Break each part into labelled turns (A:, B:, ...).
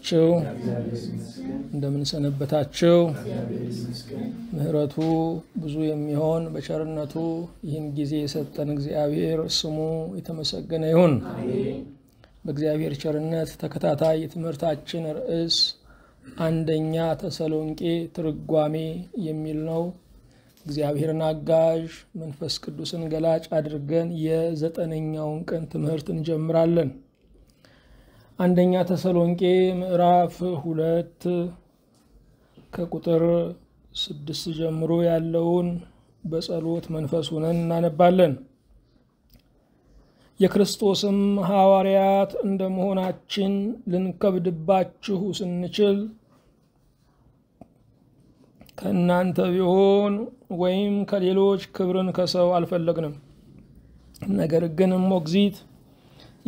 A: ናችሁ? እንደምንሰነበታችሁ? ምህረቱ ብዙ የሚሆን በቸርነቱ ይህን ጊዜ የሰጠን እግዚአብሔር ስሙ የተመሰገነ ይሁን። በእግዚአብሔር ቸርነት ተከታታይ የትምህርታችን ርዕስ አንደኛ ተሰሎንቄ ትርጓሜ የሚል ነው። እግዚአብሔርን አጋዥ መንፈስ ቅዱስን ገላጭ አድርገን የዘጠነኛውን ቀን ትምህርት እንጀምራለን። አንደኛ ተሰሎንቄ ምዕራፍ ሁለት ከቁጥር ስድስት ጀምሮ ያለውን በጸሎት መንፈስ ሆነን እናነባለን። የክርስቶስም ሐዋርያት እንደመሆናችን ልንከብድባችሁ ስንችል ከእናንተ ቢሆን ወይም ከሌሎች ክብርን ከሰው አልፈለግንም። ነገር ግን ሞግዚት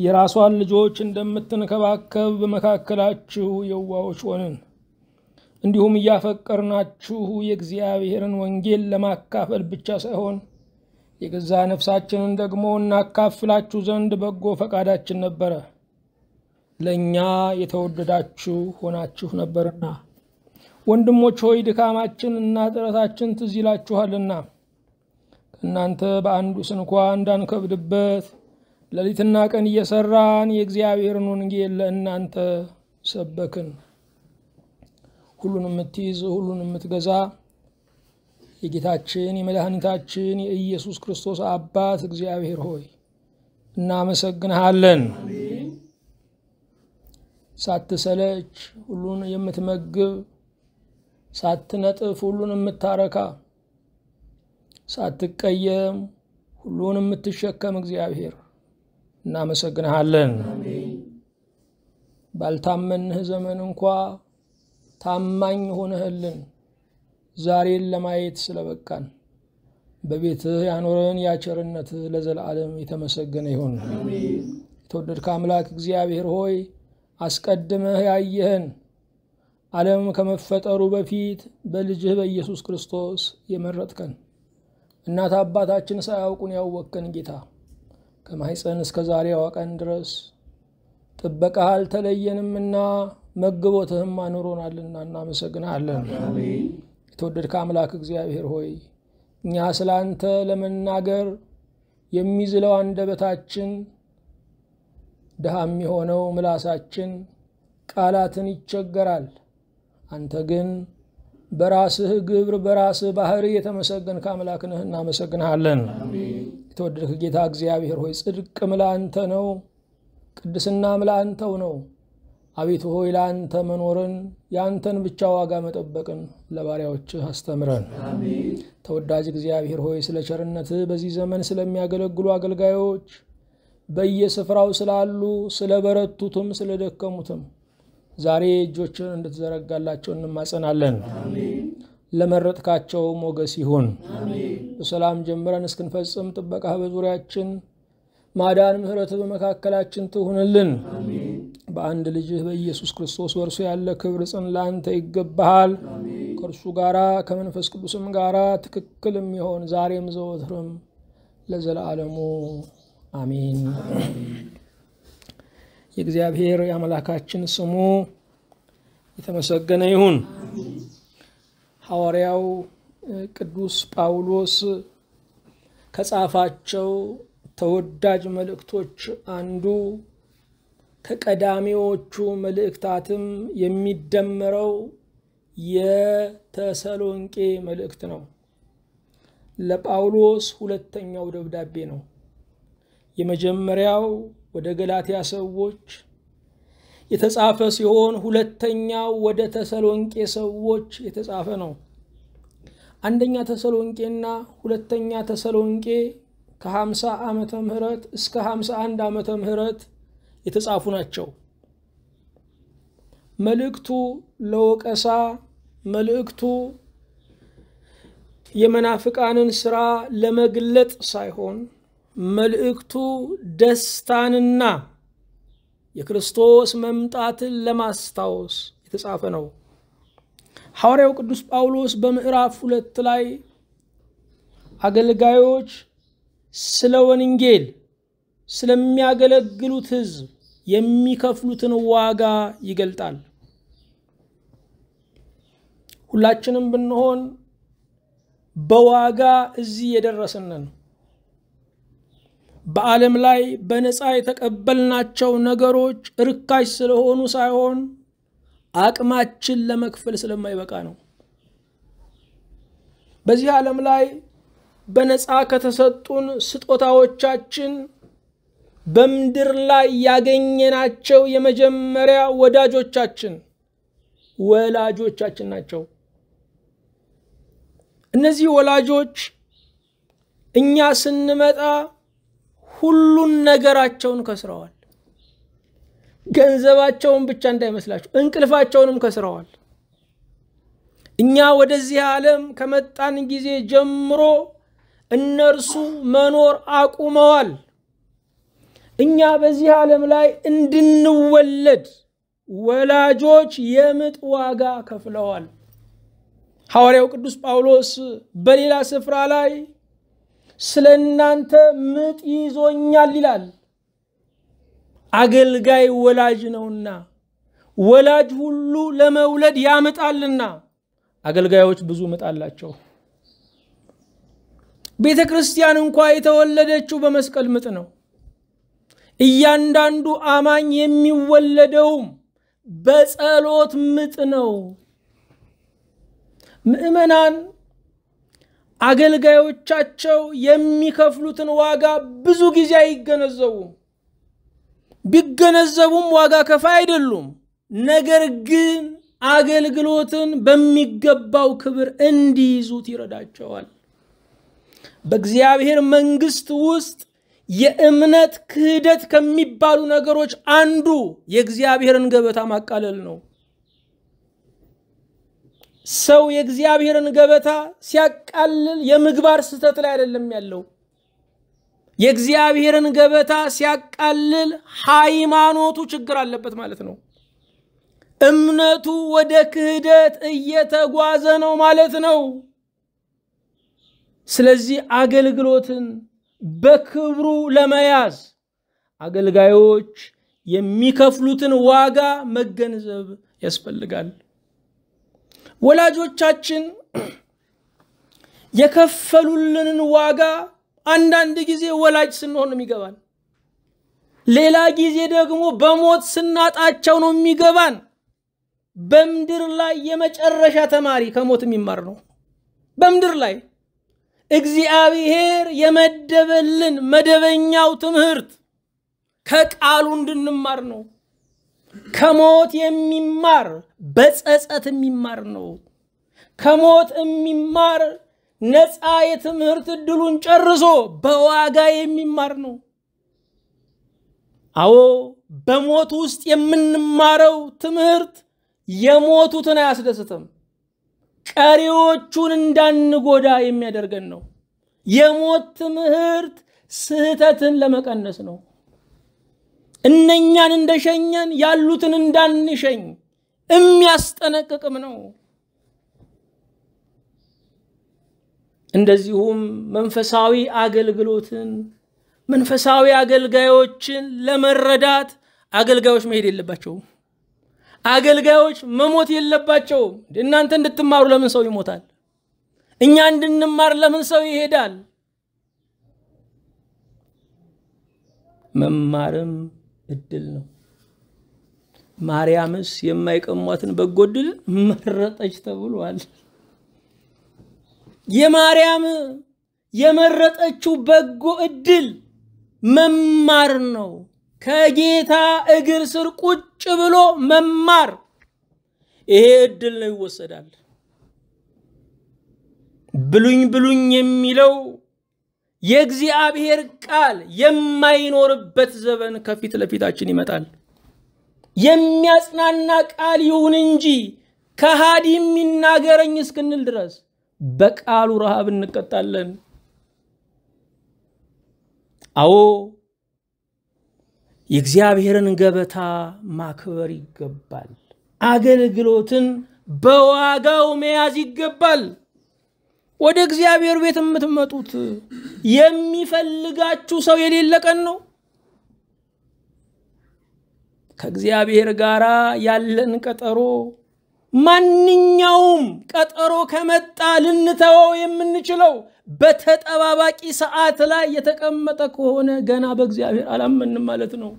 A: የራሷን ልጆች እንደምትንከባከብ በመካከላችሁ የዋዎች ሆንን። እንዲሁም እያፈቀርናችሁ የእግዚአብሔርን ወንጌል ለማካፈል ብቻ ሳይሆን የገዛ ነፍሳችንን ደግሞ እናካፍላችሁ ዘንድ በጎ ፈቃዳችን ነበረ፣ ለእኛ የተወደዳችሁ ሆናችሁ ነበርና። ወንድሞች ሆይ ድካማችን እና ጥረታችን ትዝ ይላችኋልና ከእናንተ በአንዱ ስንኳ እንዳንከብድበት ሌሊትና ቀን እየሰራን የእግዚአብሔርን ወንጌል ለእናንተ ሰበክን። ሁሉን የምትይዝ ሁሉን የምትገዛ የጌታችን የመድኃኒታችን የኢየሱስ ክርስቶስ አባት እግዚአብሔር ሆይ እናመሰግንሃለን። ሳትሰለች ሁሉን የምትመግብ ሳትነጥፍ ሁሉን የምታረካ ሳትቀየም ሁሉን የምትሸከም እግዚአብሔር እናመሰግንሃለን። ባልታመንህ ዘመን እንኳ ታማኝ ሆነህልን ዛሬን ለማየት ስለበቃን በቤትህ ያኖረን ያቸርነትህ ለዘላለም የተመሰገነ ይሁን። የተወደድከ አምላክ እግዚአብሔር ሆይ አስቀድመህ ያየህን ዓለም ከመፈጠሩ በፊት በልጅህ በኢየሱስ ክርስቶስ የመረጥከን እናት አባታችን ሳያውቁን ያወቅከን ጌታ ከማይፀን እስከ ዛሬዋ ቀን ድረስ ጥበቃህ አልተለየንምና መግቦትህም አኑሮናልና እናመሰግናለን። የተወደድከ አምላክ እግዚአብሔር ሆይ እኛ ስለ አንተ ለመናገር የሚዝለው አንደበታችን ድሃም የሆነው ምላሳችን ቃላትን ይቸገራል። አንተ ግን በራስህ ግብር በራስህ ባህሪ የተመሰገንክ አምላክ ነህ፣ እናመሰግንሃለን። የተወደድክ ጌታ እግዚአብሔር ሆይ ጽድቅ ምላንተ ነው፣ ቅድስና ምላንተው ነው። አቤቱ ሆይ ለአንተ መኖርን የአንተን ብቻ ዋጋ መጠበቅን ለባሪያዎችህ አስተምረን። ተወዳጅ እግዚአብሔር ሆይ ስለ ቸርነትህ በዚህ ዘመን ስለሚያገለግሉ አገልጋዮች በየስፍራው ስላሉ ስለ በረቱትም ስለ ደከሙትም ዛሬ እጆችን እንድትዘረጋላቸው እንማጸናለን። ለመረጥካቸው ሞገስ ይሁን። በሰላም ጀምረን እስክንፈጽም ጥበቃህ በዙሪያችን ማዳን፣ ምህረት በመካከላችን ትሁንልን። በአንድ ልጅህ በኢየሱስ ክርስቶስ በእርሱ ያለ ክብር ጽን ለአንተ ይገባሃል። ከእርሱ ጋራ ከመንፈስ ቅዱስም ጋራ ትክክል የሚሆን ዛሬም ዘወትርም ለዘላለሙ አሚን። የእግዚአብሔር የአምላካችን ስሙ የተመሰገነ ይሁን። ሐዋርያው ቅዱስ ጳውሎስ ከጻፋቸው ተወዳጅ መልእክቶች አንዱ ከቀዳሚዎቹ መልእክታትም የሚደመረው የተሰሎንቄ መልእክት ነው። ለጳውሎስ ሁለተኛው ደብዳቤ ነው። የመጀመሪያው ወደ ገላትያ ሰዎች የተጻፈ ሲሆን ሁለተኛው ወደ ተሰሎንቄ ሰዎች የተጻፈ ነው። አንደኛ ተሰሎንቄና ሁለተኛ ተሰሎንቄ ከ50 ዓመተ ምህረት እስከ 51 ዓመተ ምህረት የተጻፉ ናቸው። መልእክቱ ለወቀሳ፣ መልእክቱ የመናፍቃንን ስራ ለመግለጥ ሳይሆን መልእክቱ ደስታንና የክርስቶስ መምጣትን ለማስታወስ የተጻፈ ነው። ሐዋርያው ቅዱስ ጳውሎስ በምዕራፍ ሁለት ላይ አገልጋዮች ስለ ወንጌል ስለሚያገለግሉት ሕዝብ የሚከፍሉትን ዋጋ ይገልጣል። ሁላችንም ብንሆን በዋጋ እዚህ የደረስንን ነው። በዓለም ላይ በነፃ የተቀበልናቸው ነገሮች እርካሽ ስለሆኑ ሳይሆን አቅማችን ለመክፈል ስለማይበቃ ነው። በዚህ ዓለም ላይ በነፃ ከተሰጡን ስጦታዎቻችን በምድር ላይ ያገኘናቸው የመጀመሪያ ወዳጆቻችን ወላጆቻችን ናቸው። እነዚህ ወላጆች እኛ ስንመጣ ሁሉን ነገራቸውን ከስረዋል። ገንዘባቸውን ብቻ እንዳይመስላችሁ እንቅልፋቸውንም ከስረዋል። እኛ ወደዚህ ዓለም ከመጣን ጊዜ ጀምሮ እነርሱ መኖር አቁመዋል። እኛ በዚህ ዓለም ላይ እንድንወለድ ወላጆች የምጥ ዋጋ ከፍለዋል። ሐዋርያው ቅዱስ ጳውሎስ በሌላ ስፍራ ላይ ስለ እናንተ ምጥ ይዞኛል ይላል። አገልጋይ ወላጅ ነውና ወላጅ ሁሉ ለመውለድ ያምጣልና አገልጋዮች ብዙ ምጥ አላቸው። ቤተ ክርስቲያን እንኳ የተወለደችው በመስቀል ምጥ ነው። እያንዳንዱ አማኝ የሚወለደውም በጸሎት ምጥ ነው። ምእመናን አገልጋዮቻቸው የሚከፍሉትን ዋጋ ብዙ ጊዜ አይገነዘቡ። ቢገነዘቡም ዋጋ ከፋ አይደሉም። ነገር ግን አገልግሎትን በሚገባው ክብር እንዲይዙት ይረዳቸዋል። በእግዚአብሔር መንግሥት ውስጥ የእምነት ክህደት ከሚባሉ ነገሮች አንዱ የእግዚአብሔርን ገበታ ማቃለል ነው። ሰው የእግዚአብሔርን ገበታ ሲያቃልል የምግባር ስህተት ላይ አይደለም ያለው። የእግዚአብሔርን ገበታ ሲያቃልል ሃይማኖቱ ችግር አለበት ማለት ነው። እምነቱ ወደ ክህደት እየተጓዘ ነው ማለት ነው። ስለዚህ አገልግሎትን በክብሩ ለመያዝ አገልጋዮች የሚከፍሉትን ዋጋ መገንዘብ ያስፈልጋል። ወላጆቻችን የከፈሉልንን ዋጋ አንዳንድ ጊዜ ወላጅ ስንሆን ነው የሚገባን። ሌላ ጊዜ ደግሞ በሞት ስናጣቸው ነው የሚገባን። በምድር ላይ የመጨረሻ ተማሪ ከሞት የሚማር ነው። በምድር ላይ እግዚአብሔር የመደበልን መደበኛው ትምህርት ከቃሉ እንድንማር ነው። ከሞት የሚማር በጸጸት የሚማር ነው። ከሞት የሚማር ነፃ የትምህርት እድሉን ጨርሶ በዋጋ የሚማር ነው። አዎ በሞት ውስጥ የምንማረው ትምህርት የሞቱትን አያስደስትም፣ ቀሪዎቹን እንዳንጎዳ የሚያደርገን ነው። የሞት ትምህርት ስህተትን ለመቀነስ ነው። እነኛን እንደሸኘን ያሉትን እንዳንሸኝ የሚያስጠነቅቅም ነው። እንደዚሁም መንፈሳዊ አገልግሎትን መንፈሳዊ አገልጋዮችን ለመረዳት አገልጋዮች መሄድ የለባቸውም። አገልጋዮች መሞት የለባቸውም። እናንተ እንድትማሩ ለምን ሰው ይሞታል? እኛ እንድንማር ለምን ሰው ይሄዳል? መማርም እድል ነው። ማርያምስ የማይቀሟትን በጎ እድል መረጠች ተብሏል። የማርያም የመረጠችው በጎ እድል መማር ነው። ከጌታ እግር ስር ቁጭ ብሎ መማር ይሄ እድል ነው ይወሰዳል። ብሉኝ ብሉኝ የሚለው የእግዚአብሔር ቃል የማይኖርበት ዘመን ከፊት ለፊታችን ይመጣል። የሚያጽናና ቃል ይሁን እንጂ ከሃዲ የሚናገረኝ እስክንል ድረስ በቃሉ ረሃብ እንቀጣለን። አዎ የእግዚአብሔርን ገበታ ማክበር ይገባል። አገልግሎትን በዋጋው መያዝ ይገባል። ወደ እግዚአብሔር ቤት የምትመጡት የሚፈልጋችሁ ሰው የሌለ ቀን ነው። ከእግዚአብሔር ጋር ያለን ቀጠሮ ማንኛውም ቀጠሮ ከመጣ ልንተወው የምንችለው በተጠባባቂ ሰዓት ላይ የተቀመጠ ከሆነ ገና በእግዚአብሔር አላመንም ማለት ነው።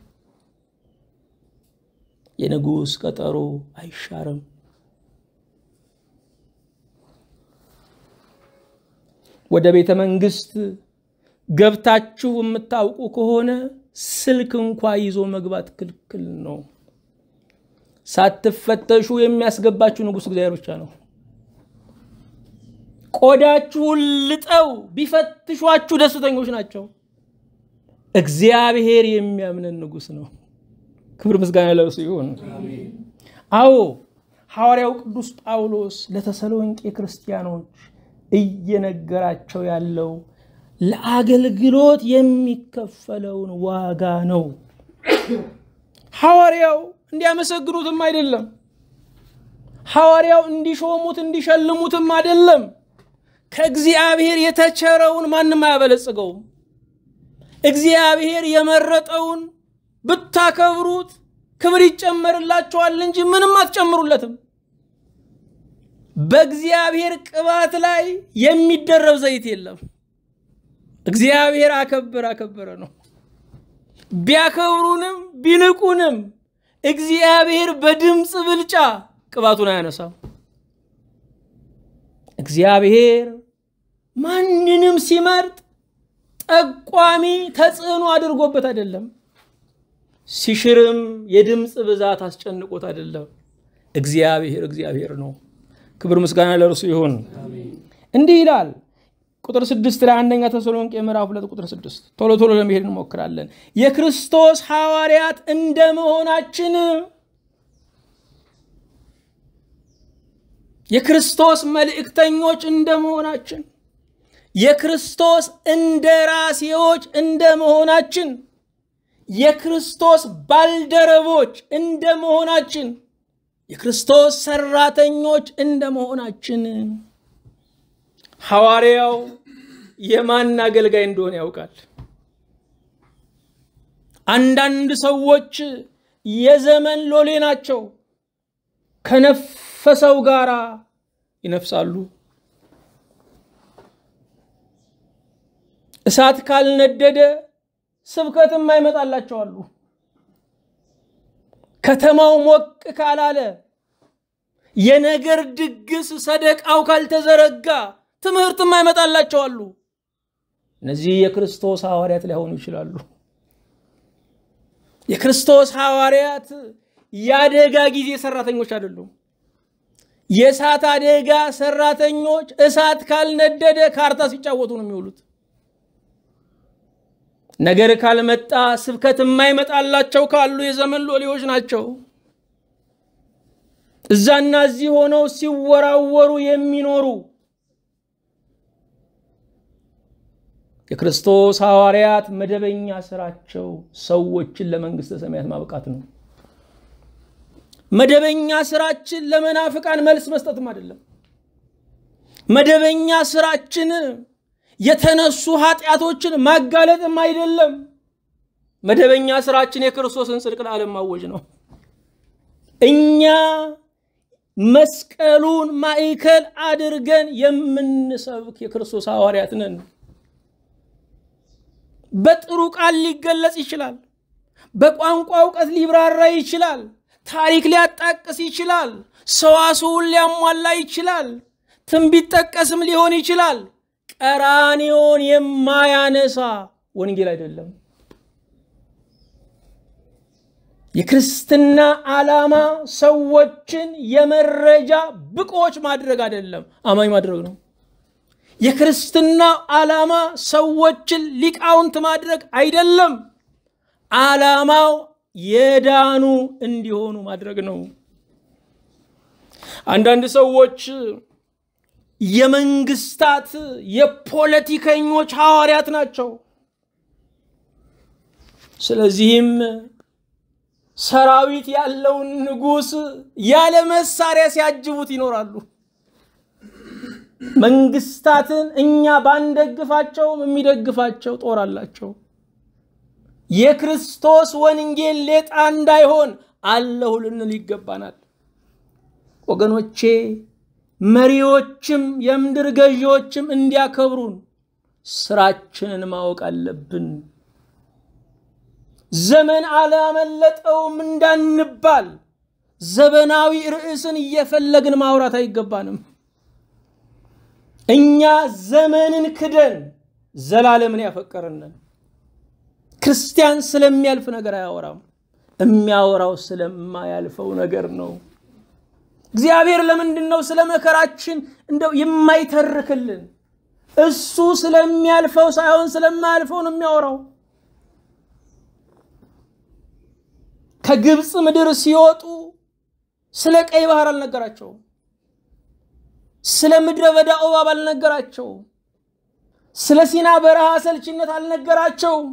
A: የንጉሥ ቀጠሮ አይሻርም። ወደ ቤተ መንግሥት ገብታችሁ የምታውቁ ከሆነ ስልክ እንኳ ይዞ መግባት ክልክል ነው። ሳትፈተሹ የሚያስገባችሁ ንጉሥ እግዚአብሔር ብቻ ነው። ቆዳችሁን ልጠው ቢፈትሿችሁ ደስተኞች ናቸው። እግዚአብሔር የሚያምንን ንጉሥ ነው። ክብር ምስጋና ለእርሱ ይሁን። አዎ ሐዋርያው ቅዱስ ጳውሎስ ለተሰሎንቄ ክርስቲያኖች እየነገራቸው ያለው ለአገልግሎት የሚከፈለውን ዋጋ ነው። ሐዋርያው እንዲያመሰግኑትም አይደለም። ሐዋርያው እንዲሾሙት እንዲሸልሙትም አይደለም። ከእግዚአብሔር የተቸረውን ማንም አያበለጽገውም። እግዚአብሔር የመረጠውን ብታከብሩት ክብር ይጨመርላችኋል እንጂ ምንም አትጨምሩለትም። በእግዚአብሔር ቅባት ላይ የሚደረብ ዘይት የለም። እግዚአብሔር አከበር አከበረ ነው። ቢያከብሩንም ቢንቁንም እግዚአብሔር በድምፅ ብልጫ ቅባቱን አያነሳም። እግዚአብሔር ማንንም ሲመርጥ ጠቋሚ ተጽዕኖ አድርጎበት አይደለም። ሲሽርም የድምፅ ብዛት አስጨንቆት አይደለም። እግዚአብሔር እግዚአብሔር ነው። ክብር ምስጋና ለእርሱ ይሁን። እንዲህ ይላል ቁጥር ስድስት ላይ አንደኛ ተሰሎንቄ ምዕራፍ ሁለት ቁጥር ስድስት ቶሎ ቶሎ ለመሄድ እንሞክራለን። የክርስቶስ ሐዋርያት እንደ መሆናችን የክርስቶስ መልእክተኞች እንደ መሆናችን የክርስቶስ እንደራሴዎች እንደ መሆናችን የክርስቶስ ባልደረቦች እንደ መሆናችን የክርስቶስ ሰራተኞች እንደመሆናችን ሐዋርያው የማን አገልጋይ እንደሆነ ያውቃል። አንዳንድ ሰዎች የዘመን ሎሌ ናቸው። ከነፈሰው ጋር ይነፍሳሉ። እሳት ካልነደደ ስብከትም አይመጣላቸዋሉ። ከተማው ሞቅ ካላለ የነገር ድግስ ሰደቃው ካልተዘረጋ ትምህርትም አይመጣላቸዋሉ። እነዚህ የክርስቶስ ሐዋርያት ሊሆኑ ይችላሉ። የክርስቶስ ሐዋርያት የአደጋ ጊዜ ሰራተኞች አይደሉም። የእሳት አደጋ ሰራተኞች እሳት ካልነደደ ካርታ ሲጫወቱ ነው የሚውሉት። ነገር ካልመጣ ስብከት የማይመጣላቸው ካሉ የዘመን ሎሌዎች ናቸው። እዛና እዚህ ሆነው ሲወራወሩ የሚኖሩ የክርስቶስ ሐዋርያት መደበኛ ስራቸው ሰዎችን ለመንግሥተ ሰማያት ማብቃት ነው። መደበኛ ስራችን ለመናፍቃን መልስ መስጠትም አይደለም። መደበኛ ስራችን የተነሱ ኃጢአቶችን ማጋለጥም አይደለም። መደበኛ ስራችን የክርስቶስን ጽድቅ ለዓለም ማወጅ ነው። እኛ መስቀሉን ማዕከል አድርገን የምንሰብክ የክርስቶስ ሐዋርያት ነን። በጥሩ ቃል ሊገለጽ ይችላል። በቋንቋ እውቀት ሊብራራ ይችላል። ታሪክ ሊያጣቅስ ይችላል። ሰዋስውን ሊያሟላ ይችላል። ትንቢት ጠቀስም ሊሆን ይችላል። ቀራኒዮን የማያነሳ ወንጌል አይደለም። የክርስትና ዓላማ ሰዎችን የመረጃ ብቆች ማድረግ አይደለም፣ አማኝ ማድረግ ነው። የክርስትና ዓላማ ሰዎችን ሊቃውንት ማድረግ አይደለም። ዓላማው የዳኑ እንዲሆኑ ማድረግ ነው። አንዳንድ ሰዎች የመንግስታት የፖለቲከኞች ሐዋርያት ናቸው። ስለዚህም ሰራዊት ያለውን ንጉስ ያለ መሳሪያ ሲያጅቡት ይኖራሉ። መንግስታትን እኛ ባንደግፋቸውም የሚደግፋቸው ጦር አላቸው። የክርስቶስ ወንጌል ሌጣ እንዳይሆን አለሁ ልንል ይገባናል። ወገኖቼ መሪዎችም የምድር ገዢዎችም እንዲያከብሩን ስራችንን ማወቅ አለብን። ዘመን አላመለጠውም እንዳንባል ዘመናዊ ርዕስን እየፈለግን ማውራት አይገባንም። እኛ ዘመንን ክደን ዘላለምን ያፈቀርንን ክርስቲያን ስለሚያልፍ ነገር አያወራም። የሚያወራው ስለማያልፈው ነገር ነው። እግዚአብሔር ለምንድን ነው ስለ መከራችን እንደው የማይተርክልን? እሱ ስለሚያልፈው ሳይሆን ስለማያልፈው ነው የሚያወራው። ከግብፅ ምድር ሲወጡ ስለ ቀይ ባህር አልነገራቸውም። ስለ ምድረ በዳ እባብ አልነገራቸውም። ስለ ሲና በረሃ ሰልችነት አልነገራቸውም።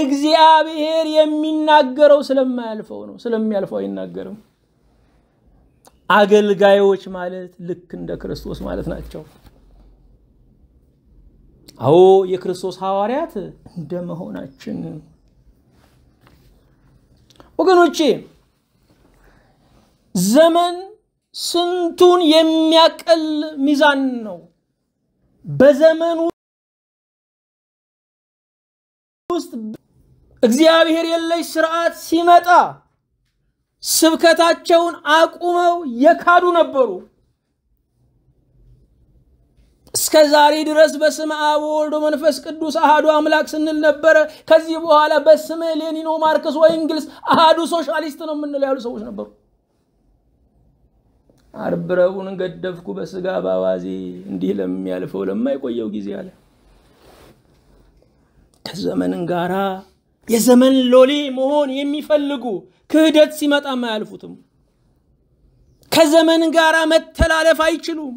A: እግዚአብሔር የሚናገረው ስለማያልፈው ነው። ስለሚያልፈው አይናገርም። አገልጋዮች ማለት ልክ እንደ ክርስቶስ ማለት ናቸው። አዎ የክርስቶስ ሐዋርያት እንደ መሆናችን ወገኖቼ ዘመን ስንቱን የሚያቀል ሚዛን ነው። በዘመኑ ውስጥ እግዚአብሔር የለሽ ስርዓት ሲመጣ ስብከታቸውን አቁመው የካዱ ነበሩ። እስከ ዛሬ ድረስ በስመ አብ መንፈስ ቅዱስ አሃዱ አምላክ ስንል ነበረ። ከዚህ በኋላ በስመ ሌኒኖ ማርክስ ወይ እንግልስ አሃዱ ሶሻሊስት ነው የምንለው ያሉ ሰዎች ነበሩ። አርብ ረቡዕን ገደፍኩ በስጋ በአዋዜ እንዲህ ለሚያልፈው ለማይቆየው ጊዜ አለ። ከዘመን ጋራ የዘመን ሎሌ መሆን የሚፈልጉ ክህደት ሲመጣም አያልፉትም። ከዘመን ጋር መተላለፍ አይችሉም።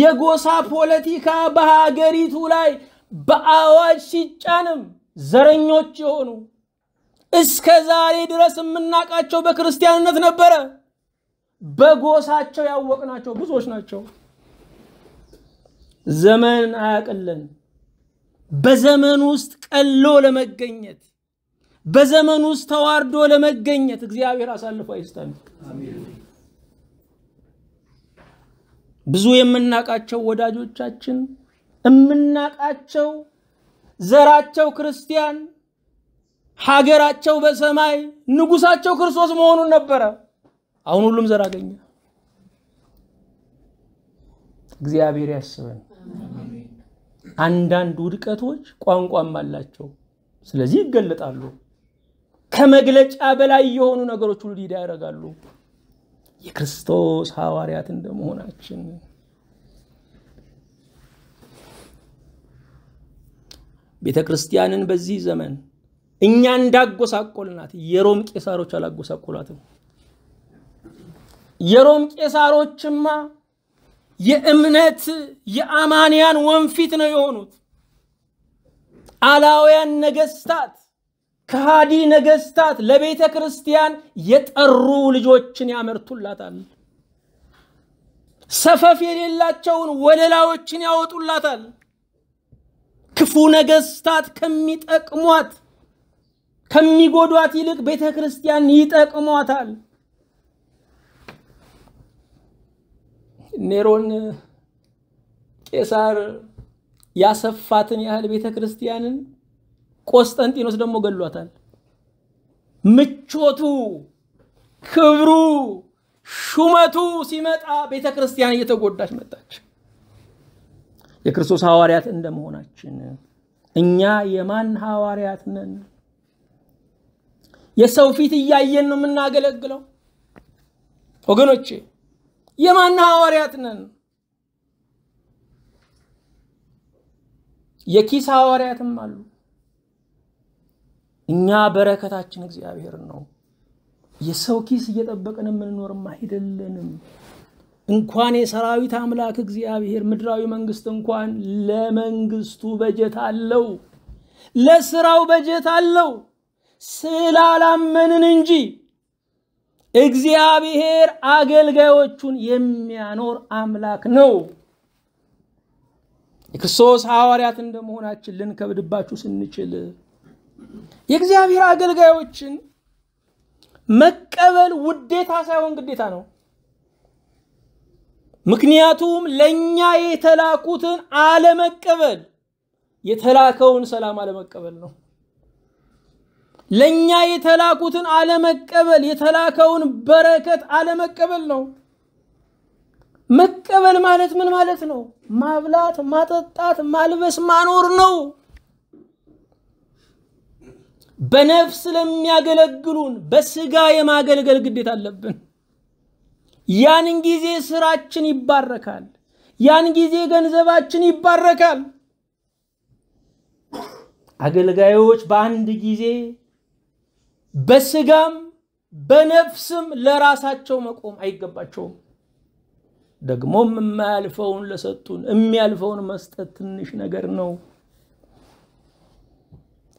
A: የጎሳ ፖለቲካ በሀገሪቱ ላይ በአዋጅ ሲጫንም ዘረኞች የሆኑ እስከ ዛሬ ድረስ የምናውቃቸው በክርስቲያንነት ነበረ። በጎሳቸው ያወቅናቸው ብዙዎች ናቸው። ዘመን አያቅለን። በዘመን ውስጥ ቀሎ ለመገኘት በዘመኑ ውስጥ ተዋርዶ ለመገኘት እግዚአብሔር አሳልፎ አይስጠን። ብዙ የምናቃቸው ወዳጆቻችን እምናቃቸው ዘራቸው ክርስቲያን፣ ሀገራቸው በሰማይ፣ ንጉሳቸው ክርስቶስ መሆኑን ነበረ። አሁን ሁሉም ዘር አገኘ። እግዚአብሔር ያስበን። አንዳንድ ውድቀቶች ቋንቋም አላቸው፣ ስለዚህ ይገለጣሉ። ከመግለጫ በላይ የሆኑ ነገሮች ሁሉ ዲዳ ያደርጋሉ። የክርስቶስ ሐዋርያት እንደመሆናችን ቤተ ክርስቲያንን በዚህ ዘመን እኛ እንዳጎሳቆልናት የሮም ቄሳሮች አላጎሳቆሏትም። የሮም ቄሳሮችማ የእምነት የአማንያን ወንፊት ነው የሆኑት። አላውያን ነገስታት ከሃዲ ነገስታት ለቤተ ክርስቲያን የጠሩ ልጆችን ያመርቱላታል። ሰፈፍ የሌላቸውን ወለላዎችን ያወጡላታል። ክፉ ነገስታት ከሚጠቅሟት ከሚጎዷት ይልቅ ቤተ ክርስቲያን ይጠቅሟታል። ኔሮን ቄሳር ያሰፋትን ያህል ቤተ ክርስቲያንን ቆስጠንጢኖስ ደግሞ ገሏታል። ምቾቱ፣ ክብሩ፣ ሹመቱ ሲመጣ ቤተ ክርስቲያን እየተጎዳች መጣች። የክርስቶስ ሐዋርያት እንደመሆናችን እኛ የማን ሐዋርያት ነን? የሰው ፊት እያየን ነው የምናገለግለው? ወገኖቼ የማን ሐዋርያት ነን? የኪስ ሐዋርያትም አሉ። እኛ በረከታችን እግዚአብሔር ነው። የሰው ኪስ እየጠበቅን የምንኖርም አይደለንም። እንኳን የሰራዊት አምላክ እግዚአብሔር ምድራዊ መንግስት እንኳን ለመንግስቱ በጀት አለው፣ ለስራው በጀት አለው። ስላላመንን እንጂ እግዚአብሔር አገልጋዮቹን የሚያኖር አምላክ ነው። የክርስቶስ ሐዋርያት እንደመሆናችን ልንከብድባችሁ ስንችል የእግዚአብሔር አገልጋዮችን መቀበል ውዴታ ሳይሆን ግዴታ ነው። ምክንያቱም ለእኛ የተላኩትን አለመቀበል የተላከውን ሰላም አለመቀበል ነው። ለእኛ የተላኩትን አለመቀበል የተላከውን በረከት አለመቀበል ነው። መቀበል ማለት ምን ማለት ነው? ማብላት፣ ማጠጣት፣ ማልበስ፣ ማኖር ነው። በነፍስ ለሚያገለግሉን በስጋ የማገልገል ግዴታ አለብን። ያን ጊዜ ስራችን ይባረካል። ያን ጊዜ ገንዘባችን ይባረካል። አገልጋዮች በአንድ ጊዜ በስጋም በነፍስም ለራሳቸው መቆም አይገባቸውም። ደግሞም የማያልፈውን ለሰጡን የሚያልፈውን መስጠት ትንሽ ነገር ነው።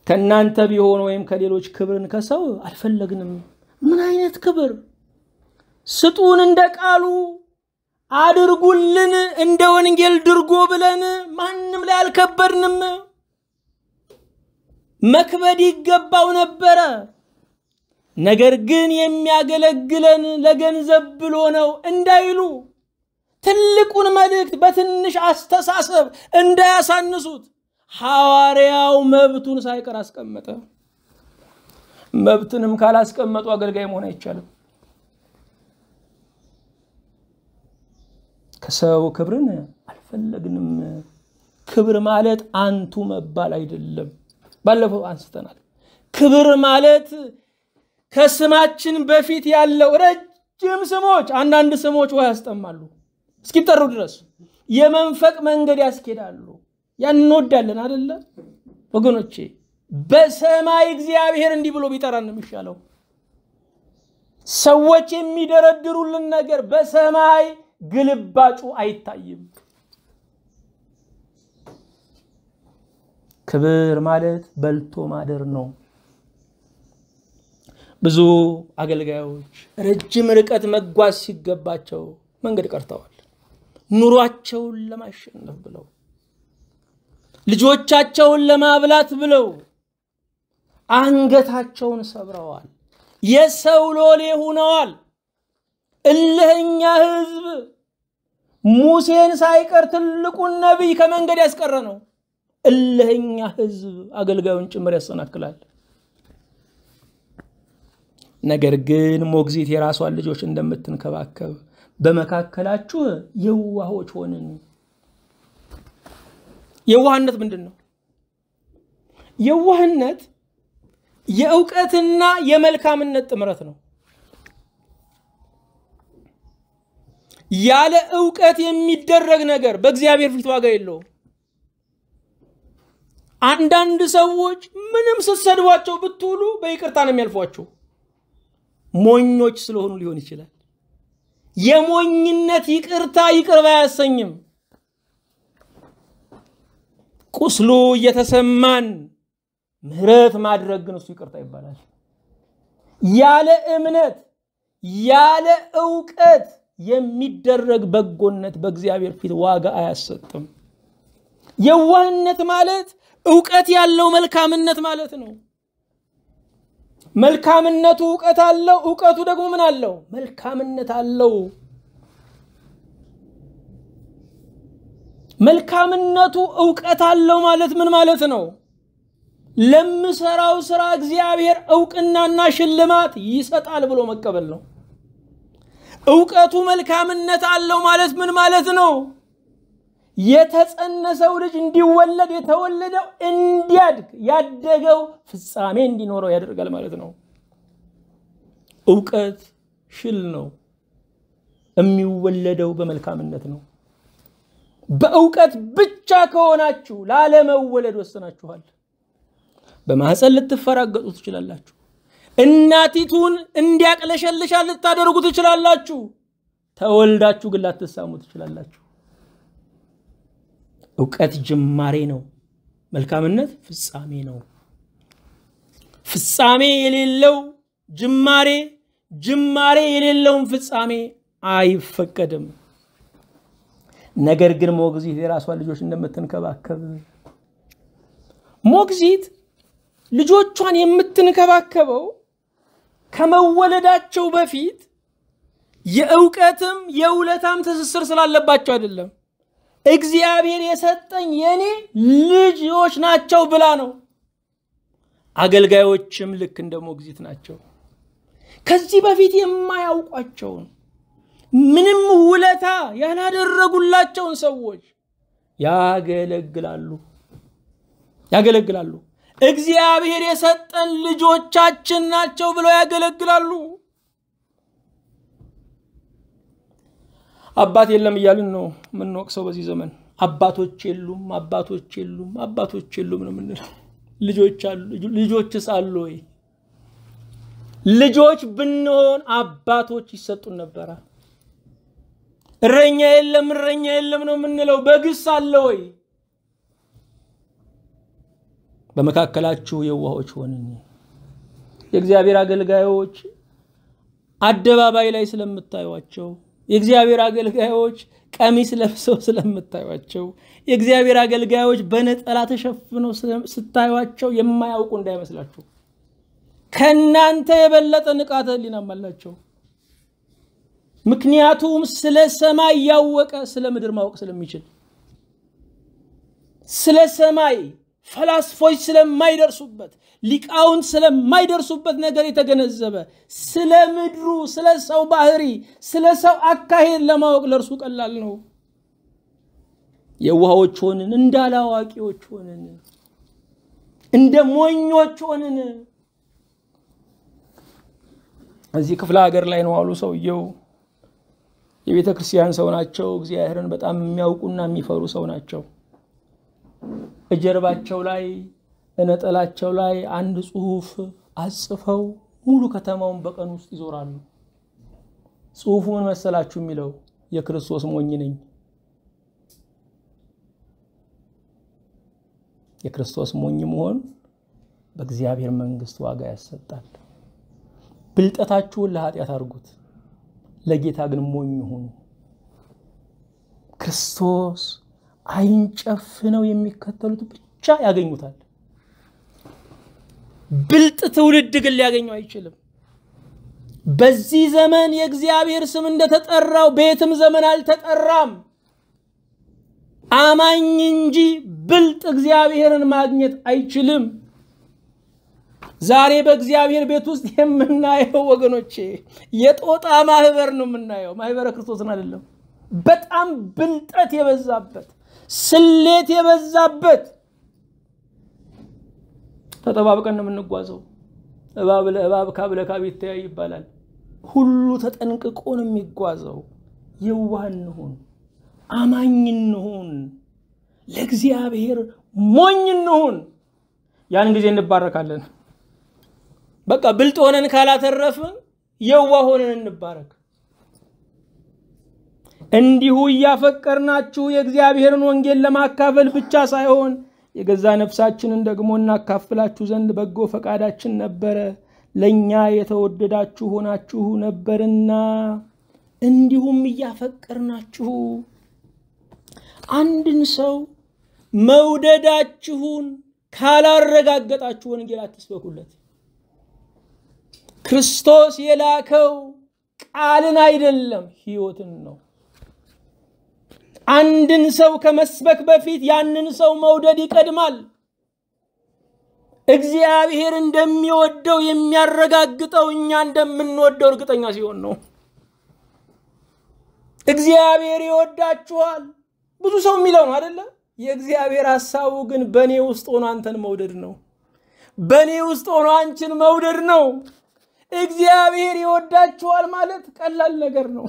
A: ከእናንተ ቢሆን ወይም ከሌሎች ክብርን ከሰው አልፈለግንም። ምን አይነት ክብር! ስጡን እንደ ቃሉ አድርጉልን እንደ ወንጌል ድርጎ ብለን ማንም ላይ አልከበድንም። መክበድ ይገባው ነበረ። ነገር ግን የሚያገለግለን ለገንዘብ ብሎ ነው እንዳይሉ ትልቁን መልእክት በትንሽ አስተሳሰብ እንዳያሳንሱት። ሐዋርያው መብቱን ሳይቀር አስቀመጠ። መብትንም ካላስቀመጡ አገልጋይ መሆን አይቻልም። ከሰው ክብርን አልፈለግንም። ክብር ማለት አንቱ መባል አይደለም። ባለፈው አንስተናል። ክብር ማለት ከስማችን በፊት ያለው ረጅም ስሞች፣ አንዳንድ ስሞች ውሃ ያስጠማሉ እስኪጠሩ ድረስ የመንፈቅ መንገድ ያስኬዳሉ። ያን እንወዳለን አደለ ወገኖቼ በሰማይ እግዚአብሔር እንዲህ ብሎ ቢጠራን ነው የሚሻለው ሰዎች የሚደረድሩልን ነገር በሰማይ ግልባጩ አይታይም ክብር ማለት በልቶ ማደር ነው ብዙ አገልጋዮች ረጅም ርቀት መጓዝ ሲገባቸው መንገድ ቀርተዋል ኑሯቸውን ለማሸነፍ ብለው ልጆቻቸውን ለማብላት ብለው አንገታቸውን ሰብረዋል። የሰው ሎሌ ሆነዋል። እልህኛ ህዝብ ሙሴን ሳይቀር ትልቁን ነቢይ ከመንገድ ያስቀረ ነው። እልህኛ ህዝብ አገልጋዩን ጭምር ያሰናክላል። ነገር ግን ሞግዚት የራሷን ልጆች እንደምትንከባከብ በመካከላችሁ የዋሆች ሆንን። የዋህነት ምንድን ነው? የዋህነት የእውቀትና የመልካምነት ጥምረት ነው። ያለ እውቀት የሚደረግ ነገር በእግዚአብሔር ፊት ዋጋ የለውም። አንዳንድ ሰዎች ምንም ስትሰድቧቸው ብትውሉ በይቅርታ ነው የሚያልፏቸው። ሞኞች ስለሆኑ ሊሆን ይችላል። የሞኝነት ይቅርታ ይቅርብ አያሰኝም። ቁስሉ እየተሰማን ምህረት ማድረግ ግን እሱ ይቅርታ ይባላል። ያለ እምነት ያለ እውቀት የሚደረግ በጎነት በእግዚአብሔር ፊት ዋጋ አያሰጥም። የዋህነት ማለት እውቀት ያለው መልካምነት ማለት ነው። መልካምነቱ እውቀት አለው፣ እውቀቱ ደግሞ ምን አለው? መልካምነት አለው። መልካምነቱ እውቀት አለው ማለት ምን ማለት ነው? ለምሰራው ስራ እግዚአብሔር እውቅናና ሽልማት ይሰጣል ብሎ መቀበል ነው። እውቀቱ መልካምነት አለው ማለት ምን ማለት ነው? የተጸነሰው ልጅ እንዲወለድ የተወለደው እንዲያድግ ያደገው ፍጻሜ እንዲኖረው ያደርጋል ማለት ነው። እውቀት ሽል ነው። የሚወለደው በመልካምነት ነው። በእውቀት ብቻ ከሆናችሁ ላለመወለድ ወስናችኋል። በማህፀን ልትፈራገጡ ትችላላችሁ። እናቲቱን እንዲያቅለሸልሻ ልታደርጉ ትችላላችሁ። ተወልዳችሁ ግን ላትሳሙ ትችላላችሁ። እውቀት ጅማሬ ነው። መልካምነት ፍጻሜ ነው። ፍጻሜ የሌለው ጅማሬ ጅማሬ የሌለውን ፍጻሜ አይፈቀድም። ነገር ግን ሞግዚት የራሷን ልጆች እንደምትንከባከብ ሞግዚት ልጆቿን የምትንከባከበው ከመወለዳቸው በፊት የእውቀትም የውለታም ትስስር ስላለባቸው አይደለም። እግዚአብሔር የሰጠኝ የኔ ልጆች ናቸው ብላ ነው። አገልጋዮችም ልክ እንደ ሞግዚት ናቸው። ከዚህ በፊት የማያውቋቸውን ምንም ውለታ ያላደረጉላቸውን ሰዎች ያገለግላሉ ያገለግላሉ እግዚአብሔር የሰጠን ልጆቻችን ናቸው ብለው ያገለግላሉ አባት የለም እያልን ነው የምንወቅሰው በዚህ ዘመን አባቶች የሉም አባቶች የሉም አባቶች የሉም ነው የምንለው ልጆች አሉ ልጆችስ አሉ ወይ ልጆች ብንሆን አባቶች ይሰጡን ነበራል እረኛ የለም እረኛ የለም ነው የምንለው። በግስ አለ ወይ? በመካከላችሁ የዋሆች ሆንን። የእግዚአብሔር አገልጋዮች አደባባይ ላይ ስለምታዩቸው፣ የእግዚአብሔር አገልጋዮች ቀሚስ ለብሰው ስለምታዩቸው፣ የእግዚአብሔር አገልጋዮች በነጠላ ተሸፍነው ስታዩቸው የማያውቁ እንዳይመስላችሁ። ከእናንተ የበለጠ ንቃተ ህሊናም አላቸው። ምክንያቱም ስለ ሰማይ ያወቀ ስለ ምድር ማወቅ ስለሚችል ስለ ሰማይ ፈላስፎች ስለማይደርሱበት ሊቃውንት ስለማይደርሱበት ነገር የተገነዘበ ስለ ምድሩ ስለ ሰው ባህሪ ስለ ሰው አካሄድ ለማወቅ ለእርሱ ቀላል ነው የውሃዎች ሆንን አላዋቂዎች ሆንን እንደ ሞኞች ሆንን እዚህ ክፍለ ሀገር ላይ ነው አሉ ሰውየው የቤተ ክርስቲያን ሰው ናቸው። እግዚአብሔርን በጣም የሚያውቁና የሚፈሩ ሰው ናቸው። እጀርባቸው ላይ እነጠላቸው ላይ አንድ ጽሁፍ አጽፈው ሙሉ ከተማውን በቀን ውስጥ ይዞራሉ። ጽሁፉ ምን መሰላችሁ የሚለው የክርስቶስ ሞኝ ነኝ፣ የክርስቶስ ሞኝ መሆን በእግዚአብሔር መንግስት ዋጋ ያሰጣል። ብልጠታችሁን ለኃጢአት አድርጉት። ለጌታ ግን ሞኝ ሁኑ። ክርስቶስ ጨፍነው የሚከተሉት ብቻ ያገኙታል። ብልጥ ትውልድ ግን ሊያገኘው አይችልም። በዚህ ዘመን የእግዚአብሔር ስም እንደተጠራው በየትም ዘመን አልተጠራም። አማኝ እንጂ ብልጥ እግዚአብሔርን ማግኘት አይችልም። ዛሬ በእግዚአብሔር ቤት ውስጥ የምናየው ወገኖቼ የጦጣ ማህበር ነው የምናየው። ማህበረ ክርስቶስን አይደለም። በጣም ብልጠት የበዛበት ስሌት የበዛበት ተጠባብቀን ነው የምንጓዘው። እባብ ለእባብ ካብ ለካብ ይተያይ ይባላል። ሁሉ ተጠንቅቆ ነው የሚጓዘው። የዋህ እንሁን፣ አማኝ እንሁን፣ ለእግዚአብሔር ሞኝ እንሁን። ያን ጊዜ እንባረካለን። በቃ ብልጥ ሆነን ካላተረፍን የዋ ሆነን እንባረክ። እንዲሁ እያፈቀርናችሁ የእግዚአብሔርን ወንጌል ለማካፈል ብቻ ሳይሆን የገዛ ነፍሳችንን ደግሞ እናካፍላችሁ ዘንድ በጎ ፈቃዳችን ነበረ። ለእኛ የተወደዳችሁ ሆናችሁ ነበርና እንዲሁም እያፈቀርናችሁ አንድን ሰው መውደዳችሁን ካላረጋገጣችሁ ወንጌል አትስበኩለት። ክርስቶስ የላከው ቃልን አይደለም፣ ህይወትን ነው። አንድን ሰው ከመስበክ በፊት ያንን ሰው መውደድ ይቀድማል። እግዚአብሔር እንደሚወደው የሚያረጋግጠው እኛ እንደምንወደው እርግጠኛ ሲሆን ነው። እግዚአብሔር ይወዳችኋል ብዙ ሰው የሚለው ነው አደለ? የእግዚአብሔር ሐሳቡ ግን በእኔ ውስጥ ሆኖ አንተን መውደድ ነው። በእኔ ውስጥ ሆኖ አንቺን መውደድ ነው። እግዚአብሔር ይወዳችኋል ማለት ቀላል ነገር ነው።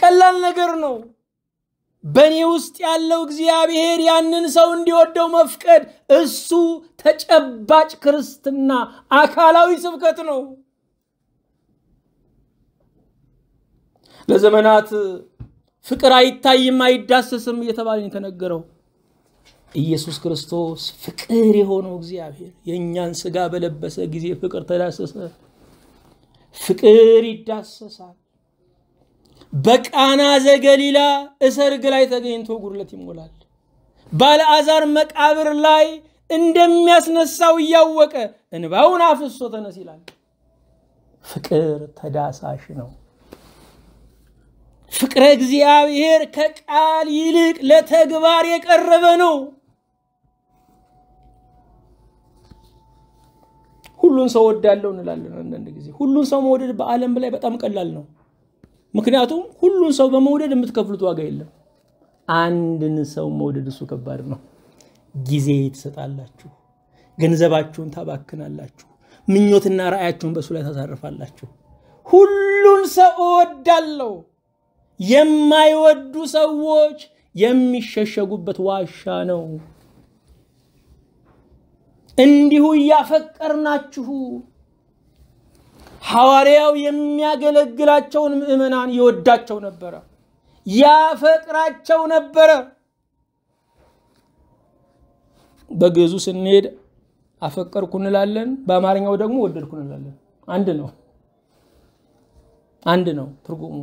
A: ቀላል ነገር ነው። በእኔ ውስጥ ያለው እግዚአብሔር ያንን ሰው እንዲወደው መፍቀድ እሱ ተጨባጭ ክርስትና አካላዊ ስብከት ነው። ለዘመናት ፍቅር አይታይም አይዳሰስም እየተባለ የተነገረው ኢየሱስ ክርስቶስ ፍቅር የሆነው እግዚአብሔር የእኛን ስጋ በለበሰ ጊዜ ፍቅር ተዳሰሰ። ፍቅር ይዳሰሳል። በቃና ዘገሊላ እሰርግ ላይ ተገኝቶ ጉድለት ይሞላል። ባልዓዛር መቃብር ላይ እንደሚያስነሳው እያወቀ እንባውን አፍሶ ተነስ ይላል። ፍቅር ተዳሳሽ ነው። ፍቅረ እግዚአብሔር ከቃል ይልቅ ለተግባር የቀረበ ነው። ሁሉን ሰው ወዳለው እንላለን። አንዳንድ ጊዜ ሁሉን ሰው መውደድ በአለም ላይ በጣም ቀላል ነው። ምክንያቱም ሁሉን ሰው በመውደድ የምትከፍሉት ዋጋ የለም። አንድን ሰው መውደድ እሱ ከባድ ነው። ጊዜ ትሰጣላችሁ፣ ገንዘባችሁን ታባክናላችሁ፣ ምኞትና ራእያችሁን በእሱ ላይ ታሳርፋላችሁ። ሁሉን ሰው እወዳለው የማይወዱ ሰዎች የሚሸሸጉበት ዋሻ ነው። እንዲሁ እያፈቀርናችሁ ሐዋርያው የሚያገለግላቸውን ምእመናን ይወዳቸው ነበረ፣ ያፈቅራቸው ነበረ። በግዕዙ ስንሄድ አፈቀርኩ እንላለን፣ በአማርኛው ደግሞ ወደድኩ እንላለን። አንድ ነው፣ አንድ ነው ትርጉሙ።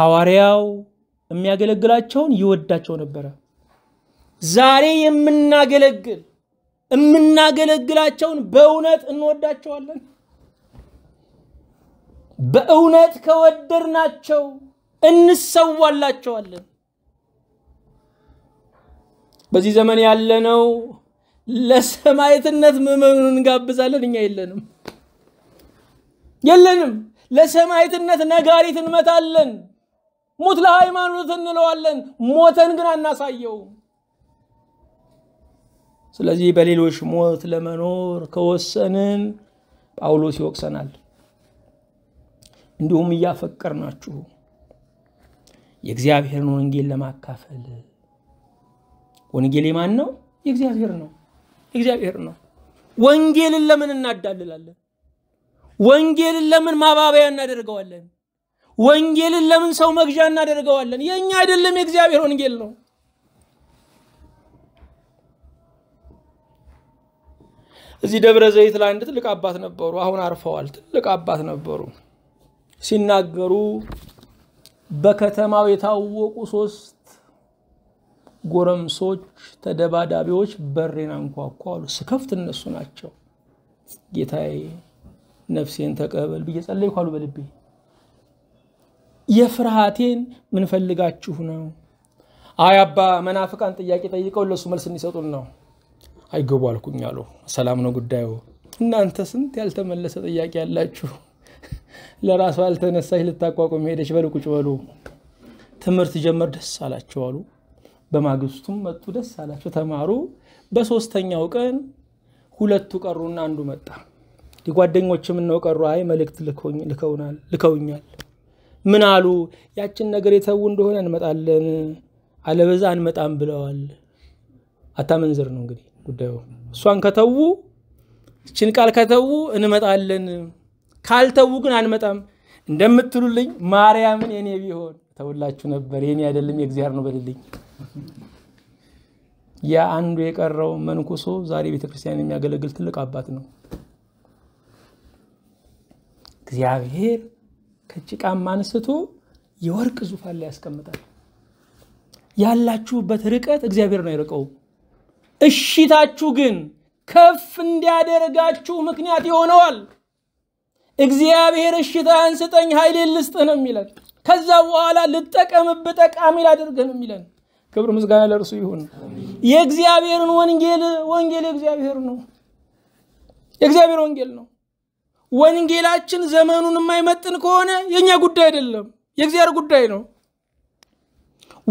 A: ሐዋርያው የሚያገለግላቸውን ይወዳቸው ነበረ። ዛሬ የምናገለግል የምናገለግላቸውን በእውነት እንወዳቸዋለን። በእውነት ከወደድናቸው እንሰዋላቸዋለን። በዚህ ዘመን ያለነው ለሰማዕትነት ምዕመኑን እንጋብዛለን፣ እኛ የለንም የለንም። ለሰማዕትነት ነጋሪት እንመታለን። ሙት ለሃይማኖት እንለዋለን። ሞተን ግን አናሳየውም። ስለዚህ በሌሎች ሞት ለመኖር ከወሰንን ጳውሎስ ይወቅሰናል። እንዲሁም እያፈቀር ናችሁ የእግዚአብሔርን ወንጌል ለማካፈል ወንጌል የማን ነው? የእግዚአብሔር ነው። የእግዚአብሔር ነው። ወንጌልን ለምን እናዳልላለን? ወንጌልን ለምን ማባበያ እናደርገዋለን? ወንጌልን ለምን ሰው መግዣ እናደርገዋለን? የእኛ አይደለም፣ የእግዚአብሔር ወንጌል ነው። እዚህ ደብረ ዘይት ላይ አንድ ትልቅ አባት ነበሩ። አሁን አርፈዋል። ትልቅ አባት ነበሩ። ሲናገሩ በከተማው የታወቁ ሶስት ጎረምሶች ተደባዳቢዎች በሬን አንኳኳሉ አሉ። ስከፍት እነሱ ናቸው። ጌታዬ ነፍሴን ተቀበል ብዬ ጸለይኩ አሉ በልቤ። የፍርሃቴን ምን ፈልጋችሁ ነው? አይ አባ መናፍቃን ጥያቄ ጠይቀው ለሱ መልስ እንዲሰጡን ነው። አይገቡ አልኩኝ አሉ። ሰላም ነው ጉዳዩ። እናንተ ስንት ያልተመለሰ ጥያቄ ያላችሁ ለራሷ ያልተነሳች ልታቋቁም ሄደች። በል ቁጭ በሉ። ትምህርት ጀመር። ደስ አላቸው አሉ። በማግስቱም መጡ። ደስ አላቸው ተማሩ። በሶስተኛው ቀን ሁለቱ ቀሩና አንዱ መጣ። ጓደኞች ምነው ቀሩ? አይ መልእክት ልከውኛል። ምን አሉ? ያችን ነገር የተዉ እንደሆነ እንመጣለን፣ አለበዛ አንመጣም ብለዋል። አታመንዝር ነው እንግዲህ ጉዳዩ። እሷን ከተዉ እችን ቃል ከተዉ እንመጣለን፣ ካልተዉ ግን አንመጣም እንደምትሉልኝ ማርያምን የኔ ቢሆን ተውላችሁ ነበር። የኔ አይደለም የእግዚአብሔር ነው በልልኝ። ያ አንዱ የቀረው መንኩሶ ዛሬ ቤተክርስቲያን የሚያገለግል ትልቅ አባት ነው። እግዚአብሔር ከጭቃም አንስቶ የወርቅ ዙፋን ላይ ያስቀምጣል። ያላችሁበት ርቀት እግዚአብሔር ነው አይርቀውም። እሺታችሁ ግን ከፍ እንዲያደርጋችሁ ምክንያት ይሆነዋል። እግዚአብሔር እሽታህን ስጠኝ ኃይሌን ልስጥ ነው የሚለን። ከዛ በኋላ ልጠቀምብህ ጠቃሚ ላድርግህ ነው የሚለን። ክብር ምስጋና ለእርሱ ይሁን። የእግዚአብሔርን ወንጌል ወንጌል የእግዚአብሔር ነው፣ የእግዚአብሔር ወንጌል ነው። ወንጌላችን ዘመኑን የማይመጥን ከሆነ የእኛ ጉዳይ አይደለም፣ የእግዚአብሔር ጉዳይ ነው።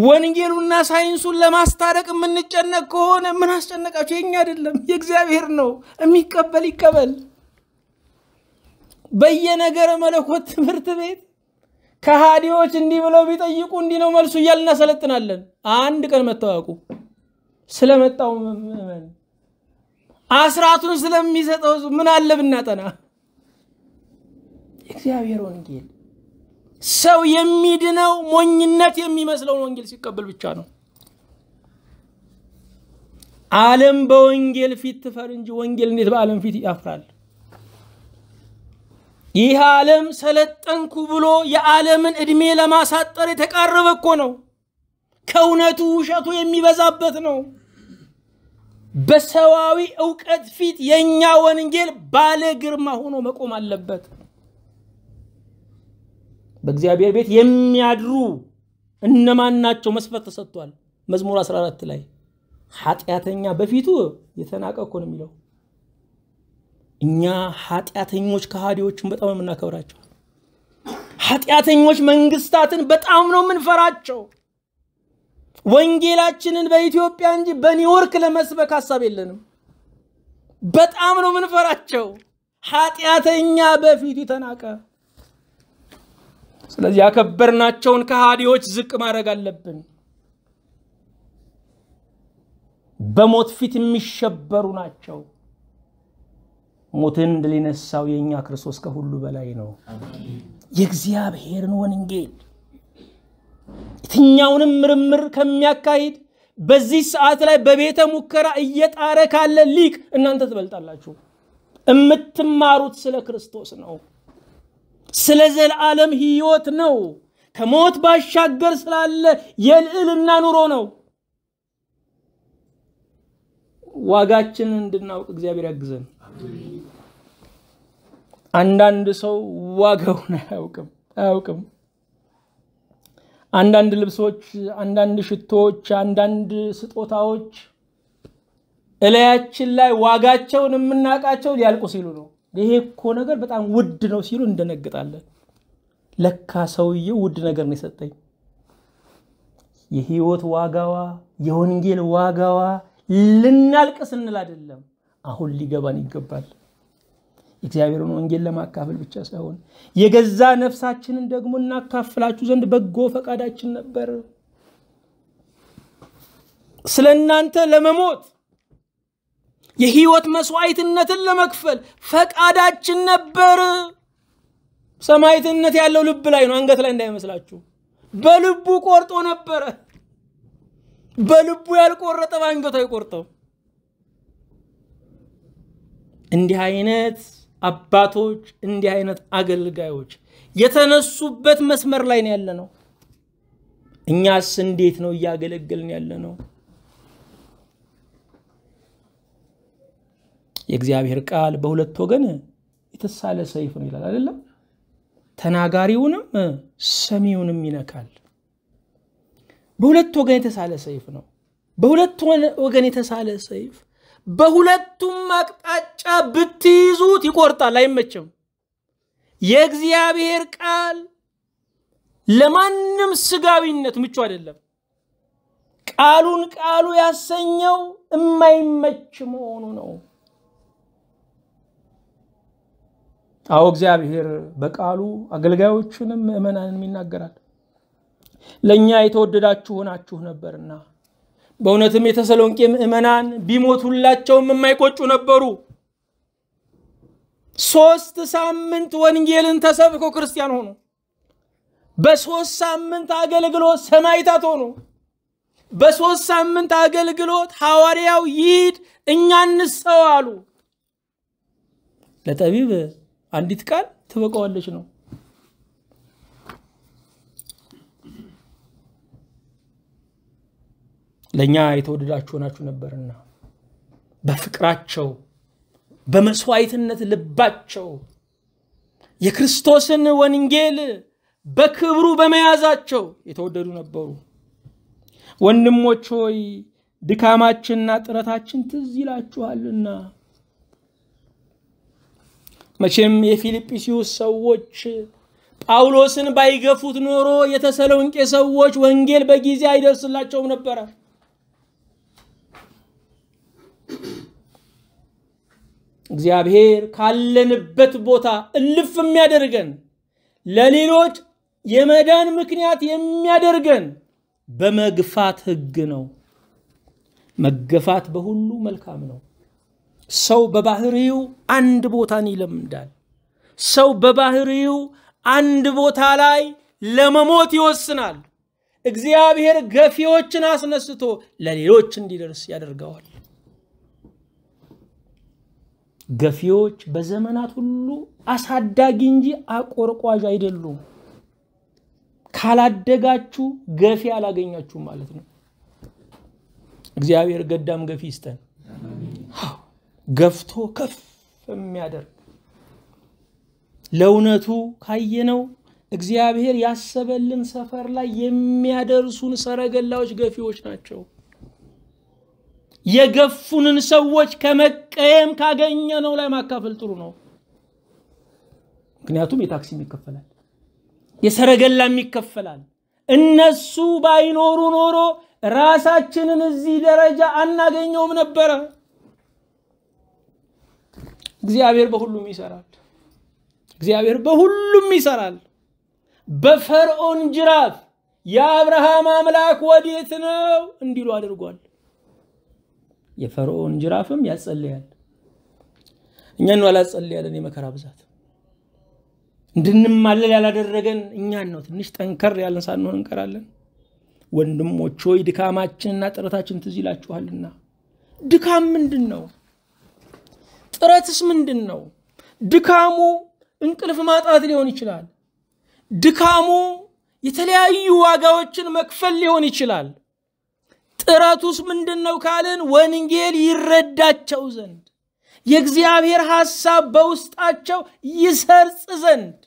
A: ወንጌሉና ሳይንሱን ለማስታረቅ የምንጨነቅ ከሆነ ምን አስጨነቃቸው? የኛ አይደለም የእግዚአብሔር ነው። የሚቀበል ይቀበል። በየነገረ መለኮት ትምህርት ቤት ከሃዲዎች እንዲህ ብለው ቢጠይቁ እንዲህ ነው መልሱ እያል እናሰለጥናለን። አንድ ቀን መታወቁ ስለመጣው ምዕመን አስራቱን ስለሚሰጠው ምን አለ ብናጠና እግዚአብሔር ወንጌል ሰው የሚድነው ሞኝነት የሚመስለውን ወንጌል ሲቀበል ብቻ ነው። ዓለም በወንጌል ፊት ትፈር እንጂ ወንጌል እንዴት በዓለም ፊት ያፍራል? ይህ ዓለም ሰለጠንኩ ብሎ የዓለምን ዕድሜ ለማሳጠር የተቃረበ እኮ ነው። ከእውነቱ ውሸቱ የሚበዛበት ነው። በሰዋዊ እውቀት ፊት የእኛ ወንጌል ባለ ግርማ ሆኖ መቆም አለበት። በእግዚአብሔር ቤት የሚያድሩ እነማን ናቸው? መስፈርት ተሰጥቷል። መዝሙር 14 ላይ ኃጢአተኛ በፊቱ የተናቀ እኮ ነው የሚለው። እኛ ኃጢአተኞች ከሃዲዎችን በጣም የምናከብራቸው፣ ኃጢአተኞች መንግስታትን በጣም ነው የምንፈራቸው። ወንጌላችንን በኢትዮጵያ እንጂ በኒውዮርክ ለመስበክ ሀሳብ የለንም። በጣም ነው የምንፈራቸው። ኃጢአተኛ በፊቱ ተናቀ። ስለዚህ ያከበርናቸውን ከሃዲዎች ዝቅ ማድረግ አለብን። በሞት ፊት የሚሸበሩ ናቸው። ሞትን ድል የነሳው የእኛ ክርስቶስ ከሁሉ በላይ ነው። የእግዚአብሔርን ወንጌል የትኛውንም ምርምር ከሚያካሂድ በዚህ ሰዓት ላይ በቤተ ሙከራ እየጣረ ካለ ሊቅ እናንተ ትበልጣላችሁ። የምትማሩት ስለ ክርስቶስ ነው። ስለ ዘላለም ህይወት ነው። ከሞት ባሻገር ስላለ የልዕልና ኑሮ ነው። ዋጋችን እንድናውቅ እግዚአብሔር ያግዘን። አንዳንድ ሰው ዋጋውን አያውቅም አያውቅም። አንዳንድ ልብሶች፣ አንዳንድ ሽቶዎች፣ አንዳንድ ስጦታዎች እላያችን ላይ ዋጋቸውን የምናውቃቸው ሊያልቁ ሲሉ ነው። ይሄ እኮ ነገር በጣም ውድ ነው ሲሉ እንደነግጣለን። ለካ ሰውዬው ውድ ነገር ነው የሰጠኝ። የህይወት ዋጋዋ፣ የወንጌል ዋጋዋ ልናልቅ ስንል አይደለም፣ አሁን ሊገባን ይገባል። እግዚአብሔርን ወንጌል ለማካፈል ብቻ ሳይሆን የገዛ ነፍሳችንን ደግሞ እናካፍላችሁ ዘንድ በጎ ፈቃዳችን ነበር። ስለ እናንተ ለመሞት የህይወት መስዋዕትነትን ለመክፈል ፈቃዳችን ነበር። ሰማዕትነት ያለው ልብ ላይ ነው፣ አንገት ላይ እንዳይመስላችሁ። በልቡ ቆርጦ ነበረ። በልቡ ያልቆረጠ በአንገቱ አይቆርጠው። እንዲህ አይነት አባቶች፣ እንዲህ አይነት አገልጋዮች የተነሱበት መስመር ላይ ነው ያለ ነው። እኛስ እንዴት ነው እያገለገልን ያለ ነው? የእግዚአብሔር ቃል በሁለት ወገን የተሳለ ሰይፍ ነው ይላል አይደለም። ተናጋሪውንም ሰሚውንም ይነካል። በሁለት ወገን የተሳለ ሰይፍ ነው። በሁለት ወገን የተሳለ ሰይፍ በሁለቱም አቅጣጫ ብትይዙት ይቆርጣል፣ አይመችም። የእግዚአብሔር ቃል ለማንም ስጋዊነት ምቹ አይደለም። ቃሉን ቃሉ ያሰኘው የማይመች መሆኑ ነው። አዎ እግዚአብሔር በቃሉ አገልጋዮቹንም ምእመናንም ይናገራል። ለእኛ የተወደዳችሁ ሆናችሁ ነበርና በእውነትም የተሰሎንቄ ምእመናን ቢሞቱላቸውም የማይቆጩ ነበሩ። ሶስት ሳምንት ወንጌልን ተሰብኮ ክርስቲያን ሆኑ። በሶስት ሳምንት አገልግሎት ሰማይታት ሆኑ። በሶስት ሳምንት አገልግሎት ሐዋርያው ይሂድ እኛ እንሰው አሉ። ለጠቢብ አንዲት ቃል ትበቀዋለች ነው። ለእኛ የተወደዳችሁ ሆናችሁ ነበርና በፍቅራቸው በመስዋዕትነት ልባቸው የክርስቶስን ወንጌል በክብሩ በመያዛቸው የተወደዱ ነበሩ። ወንድሞች ሆይ ድካማችንና ጥረታችን ትዝ ይላችኋልና መቼም የፊልጵስዩስ ሰዎች ጳውሎስን ባይገፉት ኖሮ የተሰሎንቄ ሰዎች ወንጌል በጊዜ አይደርስላቸውም ነበረ። እግዚአብሔር ካለንበት ቦታ እልፍ የሚያደርገን ለሌሎች የመዳን ምክንያት የሚያደርገን በመግፋት ህግ ነው። መገፋት በሁሉ መልካም ነው። ሰው በባህሪው አንድ ቦታን ይለምዳል። ሰው በባህሪው አንድ ቦታ ላይ ለመሞት ይወስናል። እግዚአብሔር ገፊዎችን አስነስቶ ለሌሎች እንዲደርስ ያደርገዋል። ገፊዎች በዘመናት ሁሉ አሳዳጊ እንጂ አቆርቋዥ አይደሉም። ካላደጋችሁ ገፊ አላገኛችሁም ማለት ነው። እግዚአብሔር ገዳም ገፊ ይስጠን። ገፍቶ ከፍ የሚያደርግ ለእውነቱ ካየነው እግዚአብሔር ያሰበልን ሰፈር ላይ የሚያደርሱን ሰረገላዎች ገፊዎች ናቸው። የገፉንን ሰዎች ከመቀየም ካገኘነው ላይ ማካፈል ጥሩ ነው። ምክንያቱም የታክሲም ይከፈላል፣ የሰረገላም ይከፈላል። እነሱ ባይኖሩ ኖሮ ራሳችንን እዚህ ደረጃ አናገኘውም ነበረ። እግዚአብሔር በሁሉም ይሰራል እግዚአብሔር በሁሉም ይሰራል በፈርዖን ጅራፍ የአብርሃም አምላክ ወዴት ነው እንዲሉ አድርጓል የፈርዖን ጅራፍም ያጸልያል እኛን ነው አላጸልያለን የመከራ ብዛት እንድንማለል ያላደረገን እኛን ነው ትንሽ ጠንከር ያለን ሳንሆን እንቀራለን ወንድሞች ሆይ ድካማችንና ጥረታችን ትዝ ይላችኋልና ድካም ምንድን ነው ጥረትስ ምንድን ነው? ድካሙ እንቅልፍ ማጣት ሊሆን ይችላል። ድካሙ የተለያዩ ዋጋዎችን መክፈል ሊሆን ይችላል። ጥረቱስ ምንድን ነው ካልን ወንጌል ይረዳቸው ዘንድ የእግዚአብሔር ሐሳብ በውስጣቸው ይሰርጽ ዘንድ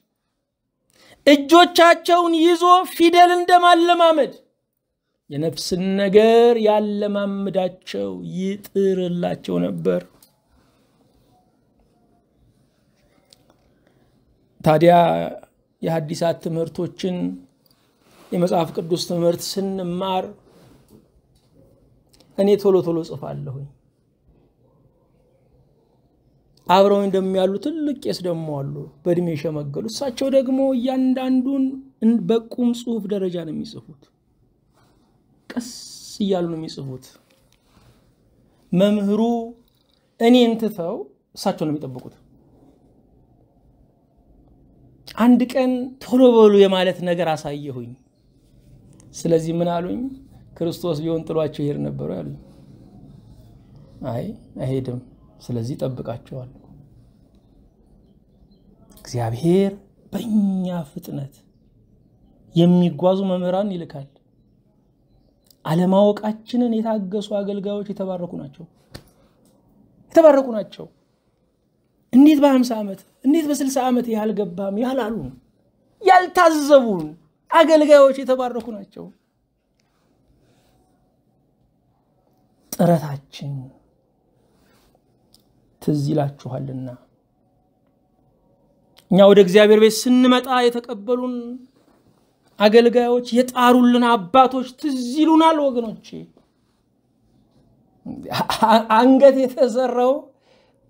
A: እጆቻቸውን ይዞ ፊደል እንደማለማመድ የነፍስን ነገር ያለማምዳቸው ይጥርላቸው ነበር። ታዲያ የሐዲሳት ትምህርቶችን የመጽሐፍ ቅዱስ ትምህርት ስንማር እኔ ቶሎ ቶሎ ጽፋለሁኝ። አብረው እንደሚያሉ ትልቅ ቄስ ደግሞ አሉ፣ በእድሜ የሸመገሉ። እሳቸው ደግሞ እያንዳንዱን በቁም ጽሁፍ ደረጃ ነው የሚጽፉት። ቀስ እያሉ ነው የሚጽፉት። መምህሩ እኔን ትተው እሳቸው ነው የሚጠብቁት። አንድ ቀን ቶሎ በሉ የማለት ነገር አሳየሁኝ። ስለዚህ ምን አሉኝ? ክርስቶስ ቢሆን ጥሏቸው ይሄድ ነበሩ ያሉ። አይ አይሄድም፣ ስለዚህ ጠብቃቸዋል እግዚአብሔር በእኛ ፍጥነት የሚጓዙ መምህራን ይልካል። አለማወቃችንን የታገሱ አገልጋዮች የተባረኩ ናቸው የተባረኩ ናቸው። እንዴት በ50 ዓመት እንዴት በ60 ዓመት ያልገባም ያላሉን ያልታዘቡን አገልጋዮች የተባረኩ ናቸው። ጥረታችን ትዝ ይላችኋልና እኛ ወደ እግዚአብሔር ቤት ስንመጣ የተቀበሉን አገልጋዮች የጣሩልን አባቶች ትዝ ይሉናል ወገኖቼ። አንገት የተዘራው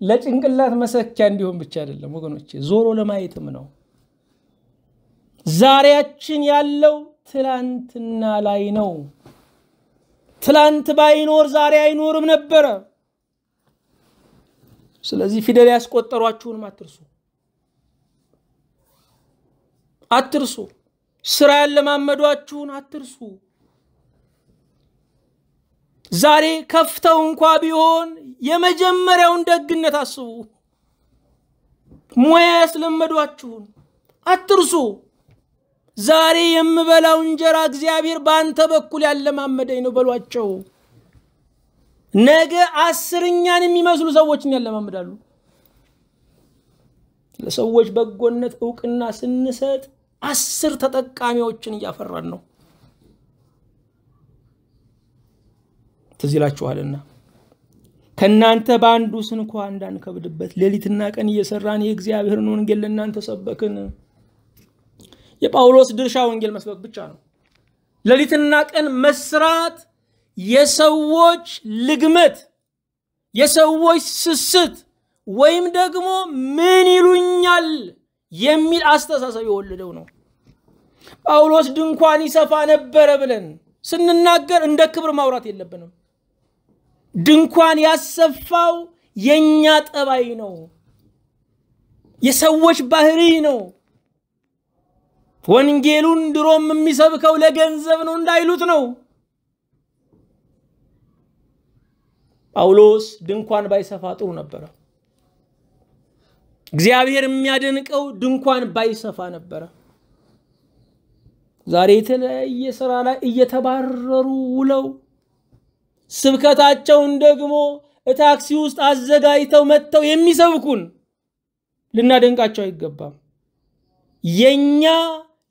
A: ለጭንቅላት መሰኪያ እንዲሆን ብቻ አይደለም ወገኖቼ፣ ዞሮ ለማየትም ነው። ዛሬያችን ያለው ትላንትና ላይ ነው። ትላንት ባይኖር ዛሬ አይኖርም ነበረ። ስለዚህ ፊደል ያስቆጠሯችሁንም አትርሱ አትርሱ። ስራ ያለማመዷችሁን አትርሱ። ዛሬ ከፍተው እንኳ ቢሆን የመጀመሪያውን ደግነት አስቡ። ሙያ ያስለመዷችሁን አትርሱ። ዛሬ የምበላው እንጀራ እግዚአብሔር በአንተ በኩል ያለማመደኝ ነው በሏቸው። ነገ አስርኛን የሚመስሉ ሰዎችን ያለማምዳሉ። ለሰዎች በጎነት እውቅና ስንሰጥ አስር ተጠቃሚዎችን እያፈራን ነው። ትዝ ይላችኋልና ከእናንተ በአንዱ ስንኳ እንዳንከብድበት ሌሊትና ቀን እየሰራን የእግዚአብሔርን ወንጌል ለእናንተ ሰበክን። የጳውሎስ ድርሻ ወንጌል መስበክ ብቻ ነው። ሌሊትና ቀን መስራት የሰዎች ልግመት፣ የሰዎች ስስት ወይም ደግሞ ምን ይሉኛል የሚል አስተሳሰብ የወለደው ነው። ጳውሎስ ድንኳን ይሰፋ ነበረ ብለን ስንናገር እንደ ክብር ማውራት የለብንም። ድንኳን ያሰፋው የእኛ ጠባይ ነው፣ የሰዎች ባህሪ ነው። ወንጌሉን ድሮም የሚሰብከው ለገንዘብ ነው እንዳይሉት ነው። ጳውሎስ ድንኳን ባይሰፋ ጥሩ ነበረ። እግዚአብሔር የሚያደንቀው ድንኳን ባይሰፋ ነበረ። ዛሬ የተለያየ ስራ ላይ እየተባረሩ ውለው ስብከታቸውን ደግሞ ታክሲ ውስጥ አዘጋጅተው መጥተው የሚሰብኩን ልናደንቃቸው አይገባም። የኛ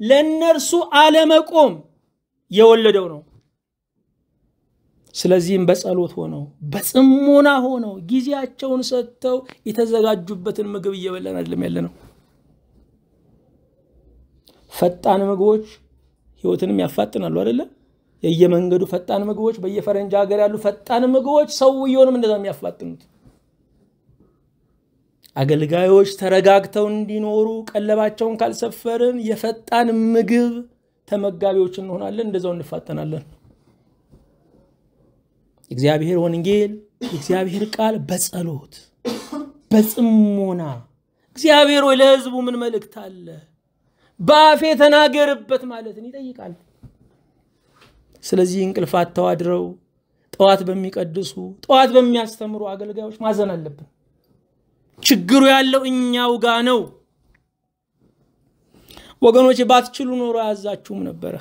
A: ለእነርሱ አለመቆም የወለደው ነው። ስለዚህም በጸሎት ሆነው በጽሞና ሆነው ጊዜያቸውን ሰጥተው የተዘጋጁበትን ምግብ እየበላን አይደለም ያለ ነው። ፈጣን ምግቦች ህይወትንም ያፋጥናሉ አይደለም? የየመንገዱ ፈጣን ምግቦች፣ በየፈረንጅ ሀገር ያሉ ፈጣን ምግቦች ሰውየውንም እንደዛ የሚያፋጥኑት አገልጋዮች ተረጋግተው እንዲኖሩ ቀለባቸውን ካልሰፈርን የፈጣን ምግብ ተመጋቢዎች እንሆናለን፣ እንደዛው እንፋጠናለን። እግዚአብሔር ወንጌል እግዚአብሔር ቃል በጸሎት በጽሞና እግዚአብሔር ወይ ለህዝቡ ምን መልእክት አለ በአፌ ተናገርበት ማለትን ይጠይቃል። ስለዚህ እንቅልፍ አድረው ጠዋት በሚቀድሱ ጠዋት በሚያስተምሩ አገልጋዮች ማዘን አለብን። ችግሩ ያለው እኛው ጋ ነው። ወገኖች ባትችሉ ኖሮ አያዛችሁም ነበረ።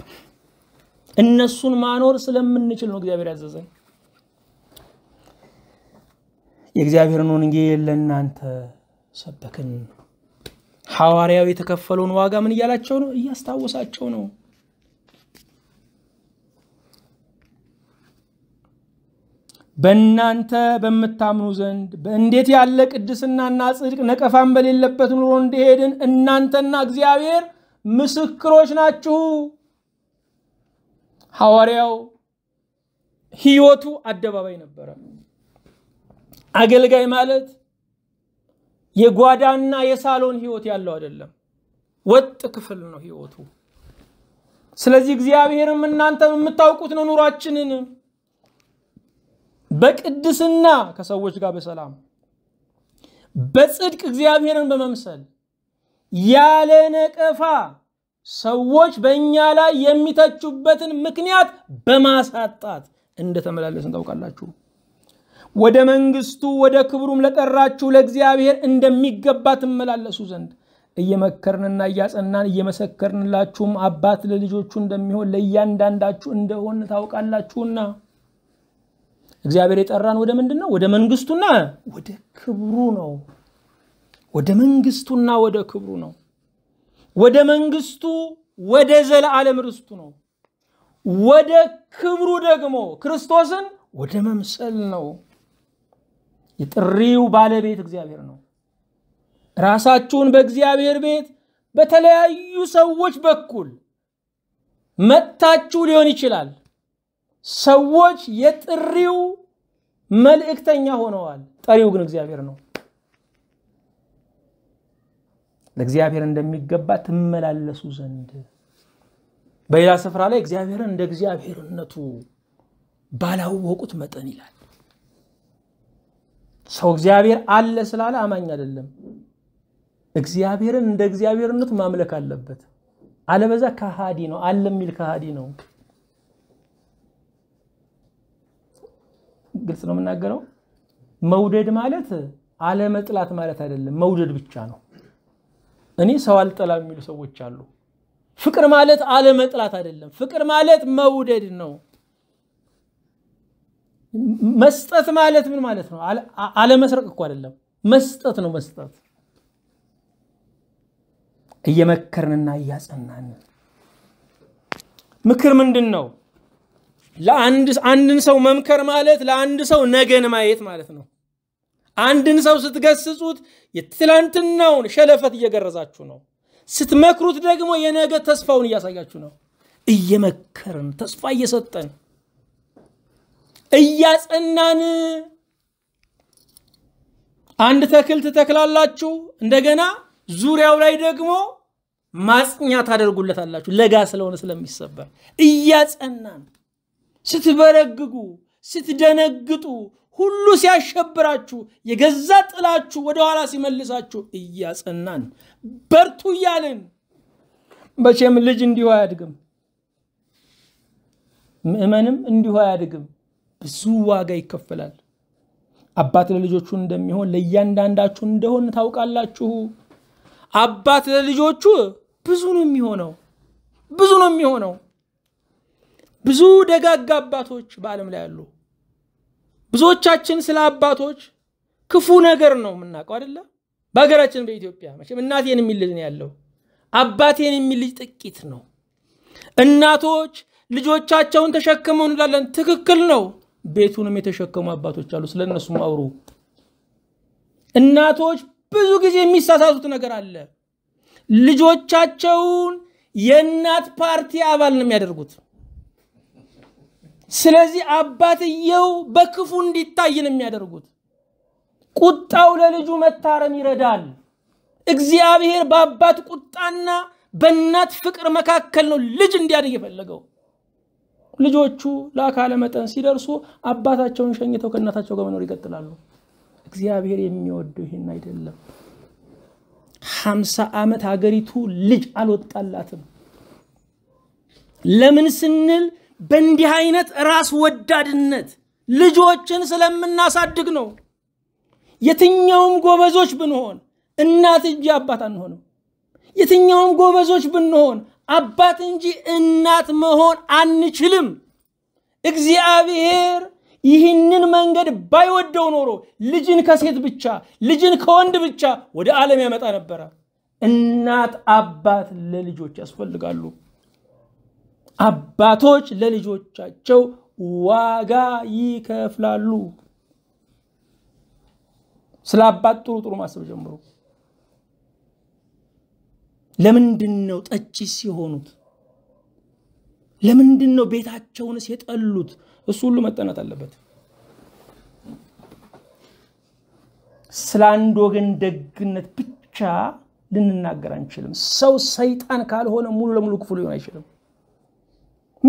A: እነሱን ማኖር ስለምንችል ነው እግዚአብሔር ያዘዘን። የእግዚአብሔርን ወንጌል ለእናንተ ሰበክን። ሐዋርያው የተከፈለውን ዋጋ ምን እያላቸው ነው? እያስታወሳቸው ነው። በእናንተ በምታምኑ ዘንድ እንዴት ያለ ቅድስናና ጽድቅ ነቀፋን በሌለበት ኑሮ እንደሄድን እናንተና እግዚአብሔር ምስክሮች ናችሁ። ሐዋርያው ህይወቱ አደባባይ ነበረ። አገልጋይ ማለት የጓዳና የሳሎን ህይወት ያለው አይደለም፣ ወጥ ክፍል ነው ህይወቱ። ስለዚህ እግዚአብሔርም እናንተ የምታውቁት ነው ኑሯችንን በቅድስና ከሰዎች ጋር በሰላም በጽድቅ እግዚአብሔርን በመምሰል ያለ ነቀፋ ሰዎች በእኛ ላይ የሚተቹበትን ምክንያት በማሳጣት እንደተመላለስን ታውቃላችሁ። ወደ መንግስቱ ወደ ክብሩም ለጠራችሁ ለእግዚአብሔር እንደሚገባ ትመላለሱ ዘንድ እየመከርንና እያጸናን እየመሰከርንላችሁም አባት ለልጆቹ እንደሚሆን ለእያንዳንዳችሁ እንደሆን ታውቃላችሁና እግዚአብሔር የጠራን ወደ ምንድን ነው? ወደ መንግስቱና ወደ ክብሩ ነው። ወደ መንግስቱና ወደ ክብሩ ነው። ወደ መንግስቱ ወደ ዘለዓለም ርስቱ ነው። ወደ ክብሩ ደግሞ ክርስቶስን ወደ መምሰል ነው። የጥሪው ባለቤት እግዚአብሔር ነው። ራሳችሁን በእግዚአብሔር ቤት በተለያዩ ሰዎች በኩል መጥታችሁ ሊሆን ይችላል ሰዎች የጥሪው መልእክተኛ ሆነዋል። ጠሪው ግን እግዚአብሔር ነው። ለእግዚአብሔር እንደሚገባ ትመላለሱ ዘንድ በሌላ ስፍራ ላይ እግዚአብሔርን እንደ እግዚአብሔርነቱ ባላወቁት መጠን ይላል። ሰው እግዚአብሔር አለ ስላለ አማኝ አይደለም። እግዚአብሔርን እንደ እግዚአብሔርነቱ ማምለክ አለበት። አለበዛ ከሃዲ ነው። አለ የሚል ከሃዲ ነው። ግልጽ ነው የምናገረው። መውደድ ማለት አለመጥላት ማለት አይደለም፣ መውደድ ብቻ ነው። እኔ ሰው አልጠላ የሚሉ ሰዎች አሉ። ፍቅር ማለት አለመጥላት አይደለም፣ ፍቅር ማለት መውደድ ነው። መስጠት ማለት ምን ማለት ነው? አለመስረቅ እኮ አይደለም፣ መስጠት ነው። መስጠት እየመከርንና እያጸናን ምክር ምንድን ነው? ለአንድ አንድን ሰው መምከር ማለት ለአንድ ሰው ነገን ማየት ማለት ነው። አንድን ሰው ስትገስጹት የትላንትናውን ሸለፈት እየገረዛችሁ ነው። ስትመክሩት ደግሞ የነገ ተስፋውን እያሳያችሁ ነው። እየመከርን ተስፋ እየሰጠን እያጸናን አንድ ተክል ትተክላላችሁ። እንደገና ዙሪያው ላይ ደግሞ ማጽኛ ታደርጉለታላችሁ። ለጋ ስለሆነ ስለሚሰበር እያጸናን ስትበረግጉ፣ ስትደነግጡ፣ ሁሉ ሲያሸብራችሁ፣ የገዛ ጥላችሁ ወደኋላ ሲመልሳችሁ እያጸናን በርቱ እያልን መቼም ልጅ እንዲሁ አያድግም፣ ምእመንም እንዲሁ አያድግም። ብዙ ዋጋ ይከፈላል። አባት ለልጆቹ እንደሚሆን ለእያንዳንዳችሁ እንደሆን ታውቃላችሁ። አባት ለልጆቹ ብዙ ነው የሚሆነው ብዙ ነው የሚሆነው። ብዙ ደጋግ አባቶች በዓለም ላይ አሉ። ብዙዎቻችን ስለ አባቶች ክፉ ነገር ነው የምናውቀው አይደለ? በሀገራችን በኢትዮጵያ መቼም እናቴን የሚል ልጅ ነው ያለው፣ አባቴን የሚል ልጅ ጥቂት ነው። እናቶች ልጆቻቸውን ተሸክመው እንላለን፣ ትክክል ነው። ቤቱንም የተሸከሙ አባቶች አሉ፣ ስለ እነሱም አውሩ። እናቶች ብዙ ጊዜ የሚሳሳቱት ነገር አለ። ልጆቻቸውን የእናት ፓርቲ አባል ነው የሚያደርጉት። ስለዚህ አባትየው በክፉ እንዲታይ ነው የሚያደርጉት። ቁጣው ለልጁ መታረም ይረዳል። እግዚአብሔር በአባት ቁጣና በእናት ፍቅር መካከል ነው ልጅ እንዲያድግ የፈለገው። ልጆቹ ለአካለ መጠን ሲደርሱ አባታቸውን ሸኝተው ከእናታቸው ጋር መኖር ይቀጥላሉ። እግዚአብሔር የሚወደው ይህን አይደለም። ሀምሳ ዓመት ሀገሪቱ ልጅ አልወጣላትም። ለምን ስንል በእንዲህ አይነት ራስ ወዳድነት ልጆችን ስለምናሳድግ ነው። የትኛውም ጎበዞች ብንሆን እናት እንጂ አባት አንሆንም። የትኛውም ጎበዞች ብንሆን አባት እንጂ እናት መሆን አንችልም። እግዚአብሔር ይህንን መንገድ ባይወደው ኖሮ ልጅን ከሴት ብቻ ልጅን ከወንድ ብቻ ወደ ዓለም ያመጣ ነበረ። እናት አባት ለልጆች ያስፈልጋሉ። አባቶች ለልጆቻቸው ዋጋ ይከፍላሉ። ስለ አባት ጥሩ ጥሩ ማሰብ ጀምሮ ለምንድን ነው ጠጪ ሲሆኑት? ለምንድን ነው ቤታቸውንስ የጠሉት? እሱ ሁሉ መጠናት አለበት። ስለ አንድ ወገን ደግነት ብቻ ልንናገር አንችልም። ሰው ሰይጣን ካልሆነ ሙሉ ለሙሉ ክፉ ሊሆን አይችልም።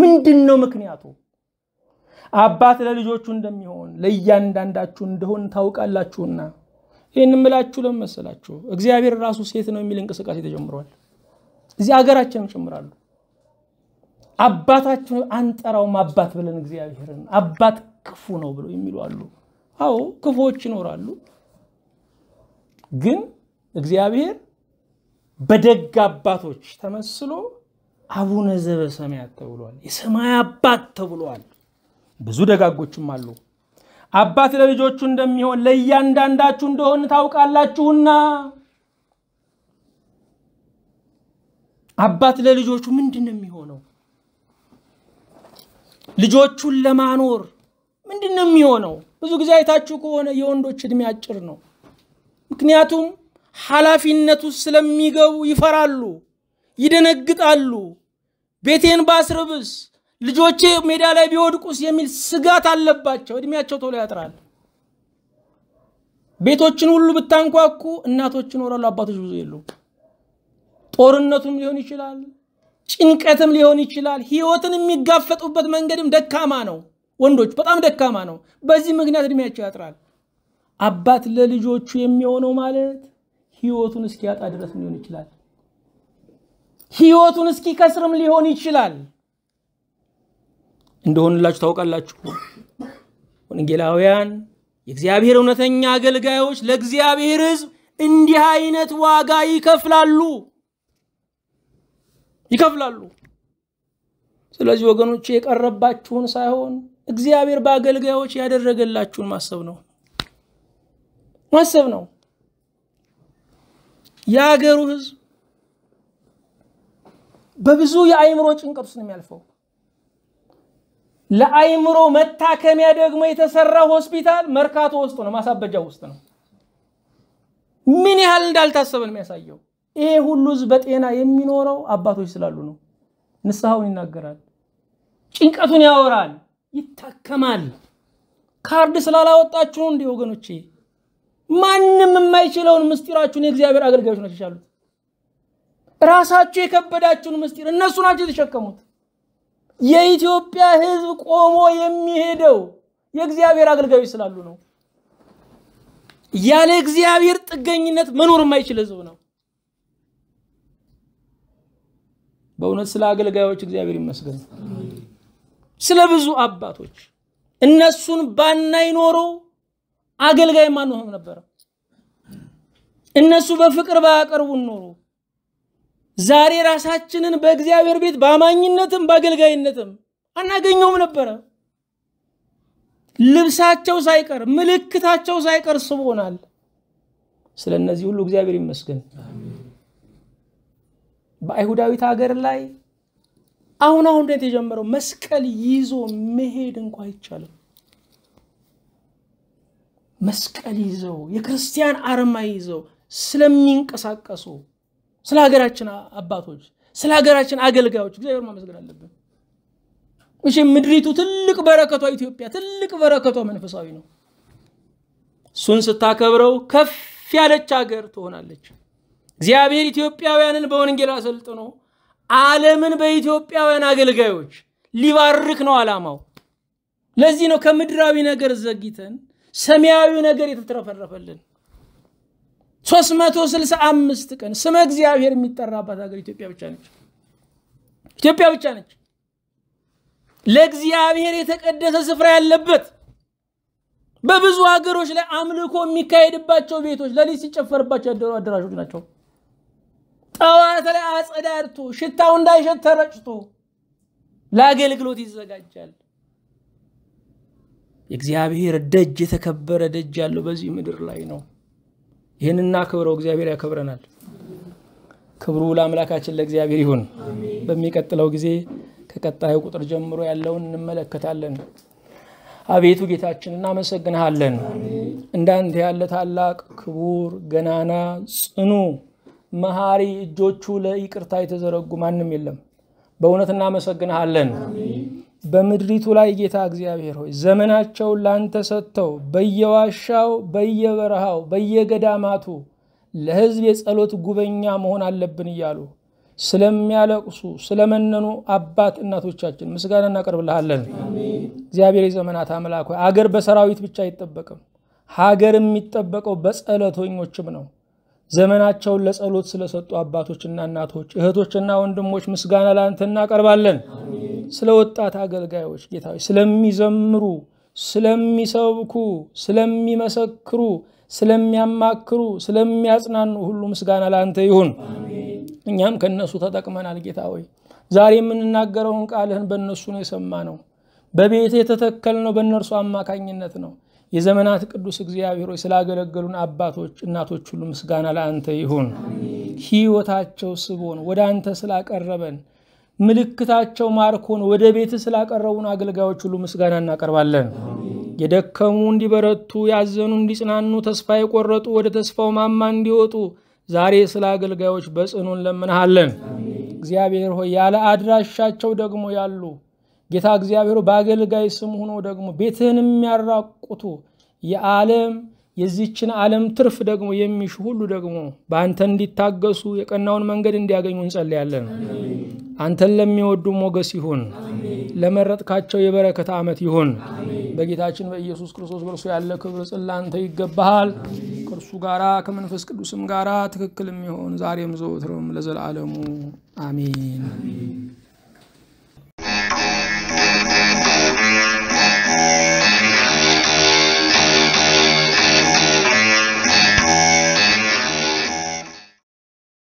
A: ምንድን ነው ምክንያቱ? አባት ለልጆቹ እንደሚሆን ለእያንዳንዳችሁ እንደሆን ታውቃላችሁና ይህን ምላችሁ ለመሰላችሁ እግዚአብሔር ራሱ ሴት ነው የሚል እንቅስቃሴ ተጀምሯል። እዚህ አገራችንም ጭምራሉ። አባታችሁ አንጠራውም አባት ብለን እግዚአብሔርን አባት ክፉ ነው ብለው የሚሉ አሉ። አዎ ክፉዎች ይኖራሉ። ግን እግዚአብሔር በደግ አባቶች ተመስሎ አቡነ ዘበሰማያት ተብሏል። የሰማይ አባት ተብሏል። ብዙ ደጋጎችም አሉ። አባት ለልጆቹ እንደሚሆን ለእያንዳንዳችሁ እንደሆን ታውቃላችሁና አባት ለልጆቹ ምንድን ነው የሚሆነው? ልጆቹን ለማኖር ምንድን ነው የሚሆነው? ብዙ ጊዜ አይታችሁ ከሆነ የወንዶች እድሜ አጭር ነው። ምክንያቱም ኃላፊነቱ ስለሚገቡ ይፈራሉ፣ ይደነግጣሉ። ቤቴን ባስርብስ፣ ልጆቼ ሜዳ ላይ ቢወድቁስ የሚል ስጋት አለባቸው። እድሜያቸው ቶሎ ያጥራል። ቤቶችን ሁሉ ብታንኳኩ እናቶች ይኖራሉ፣ አባቶች ብዙ የሉ። ጦርነቱም ሊሆን ይችላል፣ ጭንቀትም ሊሆን ይችላል። ህይወትን የሚጋፈጡበት መንገድም ደካማ ነው። ወንዶች በጣም ደካማ ነው። በዚህ ምክንያት እድሜያቸው ያጥራል። አባት ለልጆቹ የሚሆነው ማለት ህይወቱን እስኪያጣ ድረስ ሊሆን ይችላል። ህይወቱን እስኪከስርም ሊሆን ይችላል እንደሆንላችሁ ታውቃላችሁ። ወንጌላውያን የእግዚአብሔር እውነተኛ አገልጋዮች ለእግዚአብሔር ህዝብ እንዲህ አይነት ዋጋ ይከፍላሉ ይከፍላሉ። ስለዚህ ወገኖች የቀረባችሁን ሳይሆን እግዚአብሔር በአገልጋዮች ያደረገላችሁን ማሰብ ነው ማሰብ ነው። የአገሩ ህዝብ በብዙ የአይምሮ ጭንቀት ውስጥ ነው የሚያልፈው። ለአይምሮ መታከሚያ ደግሞ የተሰራ ሆስፒታል መርካቶ ውስጥ ነው፣ ማሳበጃ ውስጥ ነው። ምን ያህል እንዳልታሰበ ነው የሚያሳየው። ይሄ ሁሉ ህዝብ በጤና የሚኖረው አባቶች ስላሉ ነው። ንስሐውን ይናገራል፣ ጭንቀቱን ያወራል፣ ይታከማል። ካርድ ስላላወጣችሁ እንዲህ ወገኖቼ፣ ማንም የማይችለውን ምስጢራችሁን የእግዚአብሔር አገልጋዮች ናቸው የቻሉት። ራሳቸው የከበዳችሁን ምስጢር እነሱ ናቸው የተሸከሙት። የኢትዮጵያ ሕዝብ ቆሞ የሚሄደው የእግዚአብሔር አገልጋዮች ስላሉ ነው። ያለ እግዚአብሔር ጥገኝነት መኖር የማይችል ሕዝብ ነው። በእውነት ስለ አገልጋዮች እግዚአብሔር ይመስገን። ስለ ብዙ አባቶች እነሱን ባናይኖረው አገልጋይ ማንሆም ነበረ። እነሱ በፍቅር ባያቀርቡን ኖሮ ዛሬ ራሳችንን በእግዚአብሔር ቤት በአማኝነትም በአገልጋይነትም አናገኘውም ነበረ። ልብሳቸው ሳይቀር ምልክታቸው ሳይቀር ስቦናል። ስለ እነዚህ ሁሉ እግዚአብሔር ይመስገን። በአይሁዳዊት ሀገር ላይ አሁን አሁን ነው የተጀመረው። መስቀል ይዞ መሄድ እንኳ አይቻልም። መስቀል ይዘው የክርስቲያን አርማ ይዘው ስለሚንቀሳቀሱ ስለ ሀገራችን አባቶች ስለ ሀገራችን አገልጋዮች እግዚአብሔር ማመስገን አለብን እሺ ምድሪቱ ትልቅ በረከቷ ኢትዮጵያ ትልቅ በረከቷ መንፈሳዊ ነው እሱን ስታከብረው ከፍ ያለች ሀገር ትሆናለች እግዚአብሔር ኢትዮጵያውያንን በወንጌል አሰልጥኖ አለምን በኢትዮጵያውያን አገልጋዮች ሊባርክ ነው አላማው ለዚህ ነው ከምድራዊ ነገር ዘግይተን ሰማያዊ ነገር የተትረፈረፈልን 365 ቀን ስመ እግዚአብሔር የሚጠራባት ሀገር ኢትዮጵያ ብቻ ነች። ኢትዮጵያ ብቻ ነች። ለእግዚአብሔር የተቀደሰ ስፍራ ያለበት በብዙ ሀገሮች ላይ አምልኮ የሚካሄድባቸው ቤቶች ለሊት ሲጨፈርባቸው ያደሩ አዳራሾች ናቸው። ጠዋት ላይ አጸዳድቶ ሽታው እንዳይሸት ተረጭቶ ለአገልግሎት ይዘጋጃል። የእግዚአብሔር ደጅ የተከበረ ደጅ ያለው በዚህ ምድር ላይ ነው። ይህን እናክብረው፣ እግዚአብሔር ያከብረናል። ክብሩ ለአምላካችን ለእግዚአብሔር ይሁን። በሚቀጥለው ጊዜ ከቀጣዩ ቁጥር ጀምሮ ያለውን እንመለከታለን። አቤቱ ጌታችን እናመሰግንሃለን። እንዳንተ ያለ ታላቅ፣ ክቡር፣ ገናና፣ ጽኑ፣ መሐሪ እጆቹ ለይቅርታ የተዘረጉ ማንም የለም። በእውነት እናመሰግንሃለን። በምድሪቱ ላይ ጌታ እግዚአብሔር ሆይ ዘመናቸውን ላንተ ሰጥተው በየዋሻው በየበረሃው በየገዳማቱ ለሕዝብ የጸሎት ጉበኛ መሆን አለብን እያሉ ስለሚያለቅሱ ስለመነኑ አባት እናቶቻችን ምስጋና እናቀርብልሃለን። እግዚአብሔር የዘመናት አምላክ ሆይ አገር በሰራዊት ብቻ አይጠበቅም። ሀገር የሚጠበቀው በጸለተኞችም ነው። ዘመናቸውን ለጸሎት ስለሰጡ አባቶችና እናቶች፣ እህቶችና ወንድሞች ምስጋና ለአንተ እናቀርባለን። ስለ ወጣት አገልጋዮች ጌታ ስለሚዘምሩ፣ ስለሚሰብኩ፣ ስለሚመሰክሩ፣ ስለሚያማክሩ፣ ስለሚያጽናኑ ሁሉ ምስጋና ለአንተ ይሁን። እኛም ከእነሱ ተጠቅመናል። ጌታ ሆይ ዛሬ የምንናገረውን ቃልህን በእነሱ ነው የሰማ ነው። በቤት ነው በእነርሱ አማካኝነት ነው። የዘመናት ቅዱስ እግዚአብሔር ስላገለገሉን አባቶች፣ እናቶች ሁሉ ምስጋና ለአንተ ይሁን። ሕይወታቸው ስቦን ወደ አንተ ስላቀረበን ምልክታቸው ማርኮን ወደ ቤት ስላቀረቡን አገልጋዮች ሁሉ ምስጋና እናቀርባለን። የደከሙ እንዲበረቱ፣ ያዘኑ እንዲጽናኑ፣ ተስፋ የቆረጡ ወደ ተስፋው ማማ እንዲወጡ ዛሬ ስለ አገልጋዮች በጽኑ እንለምንሃለን። እግዚአብሔር ሆይ ያለ አድራሻቸው ደግሞ ያሉ ጌታ እግዚአብሔር በአገልጋይ ስም ሆኖ ደግሞ ቤትህን የሚያራቁቱ የዓለም የዚችን ዓለም ትርፍ ደግሞ የሚሹ ሁሉ ደግሞ በአንተ እንዲታገሱ የቀናውን መንገድ እንዲያገኙ እንጸልያለን። አንተን ለሚወዱ ሞገስ ይሁን፣ ለመረጥካቸው የበረከት ዓመት ይሁን። በጌታችን በኢየሱስ ክርስቶስ በእርሱ ያለ ክብር ጽላንተ ይገባሃል። ከእርሱ ጋራ ከመንፈስ ቅዱስም ጋራ ትክክል የሚሆን ዛሬም ዘወትርም ለዘላለሙ አሜን።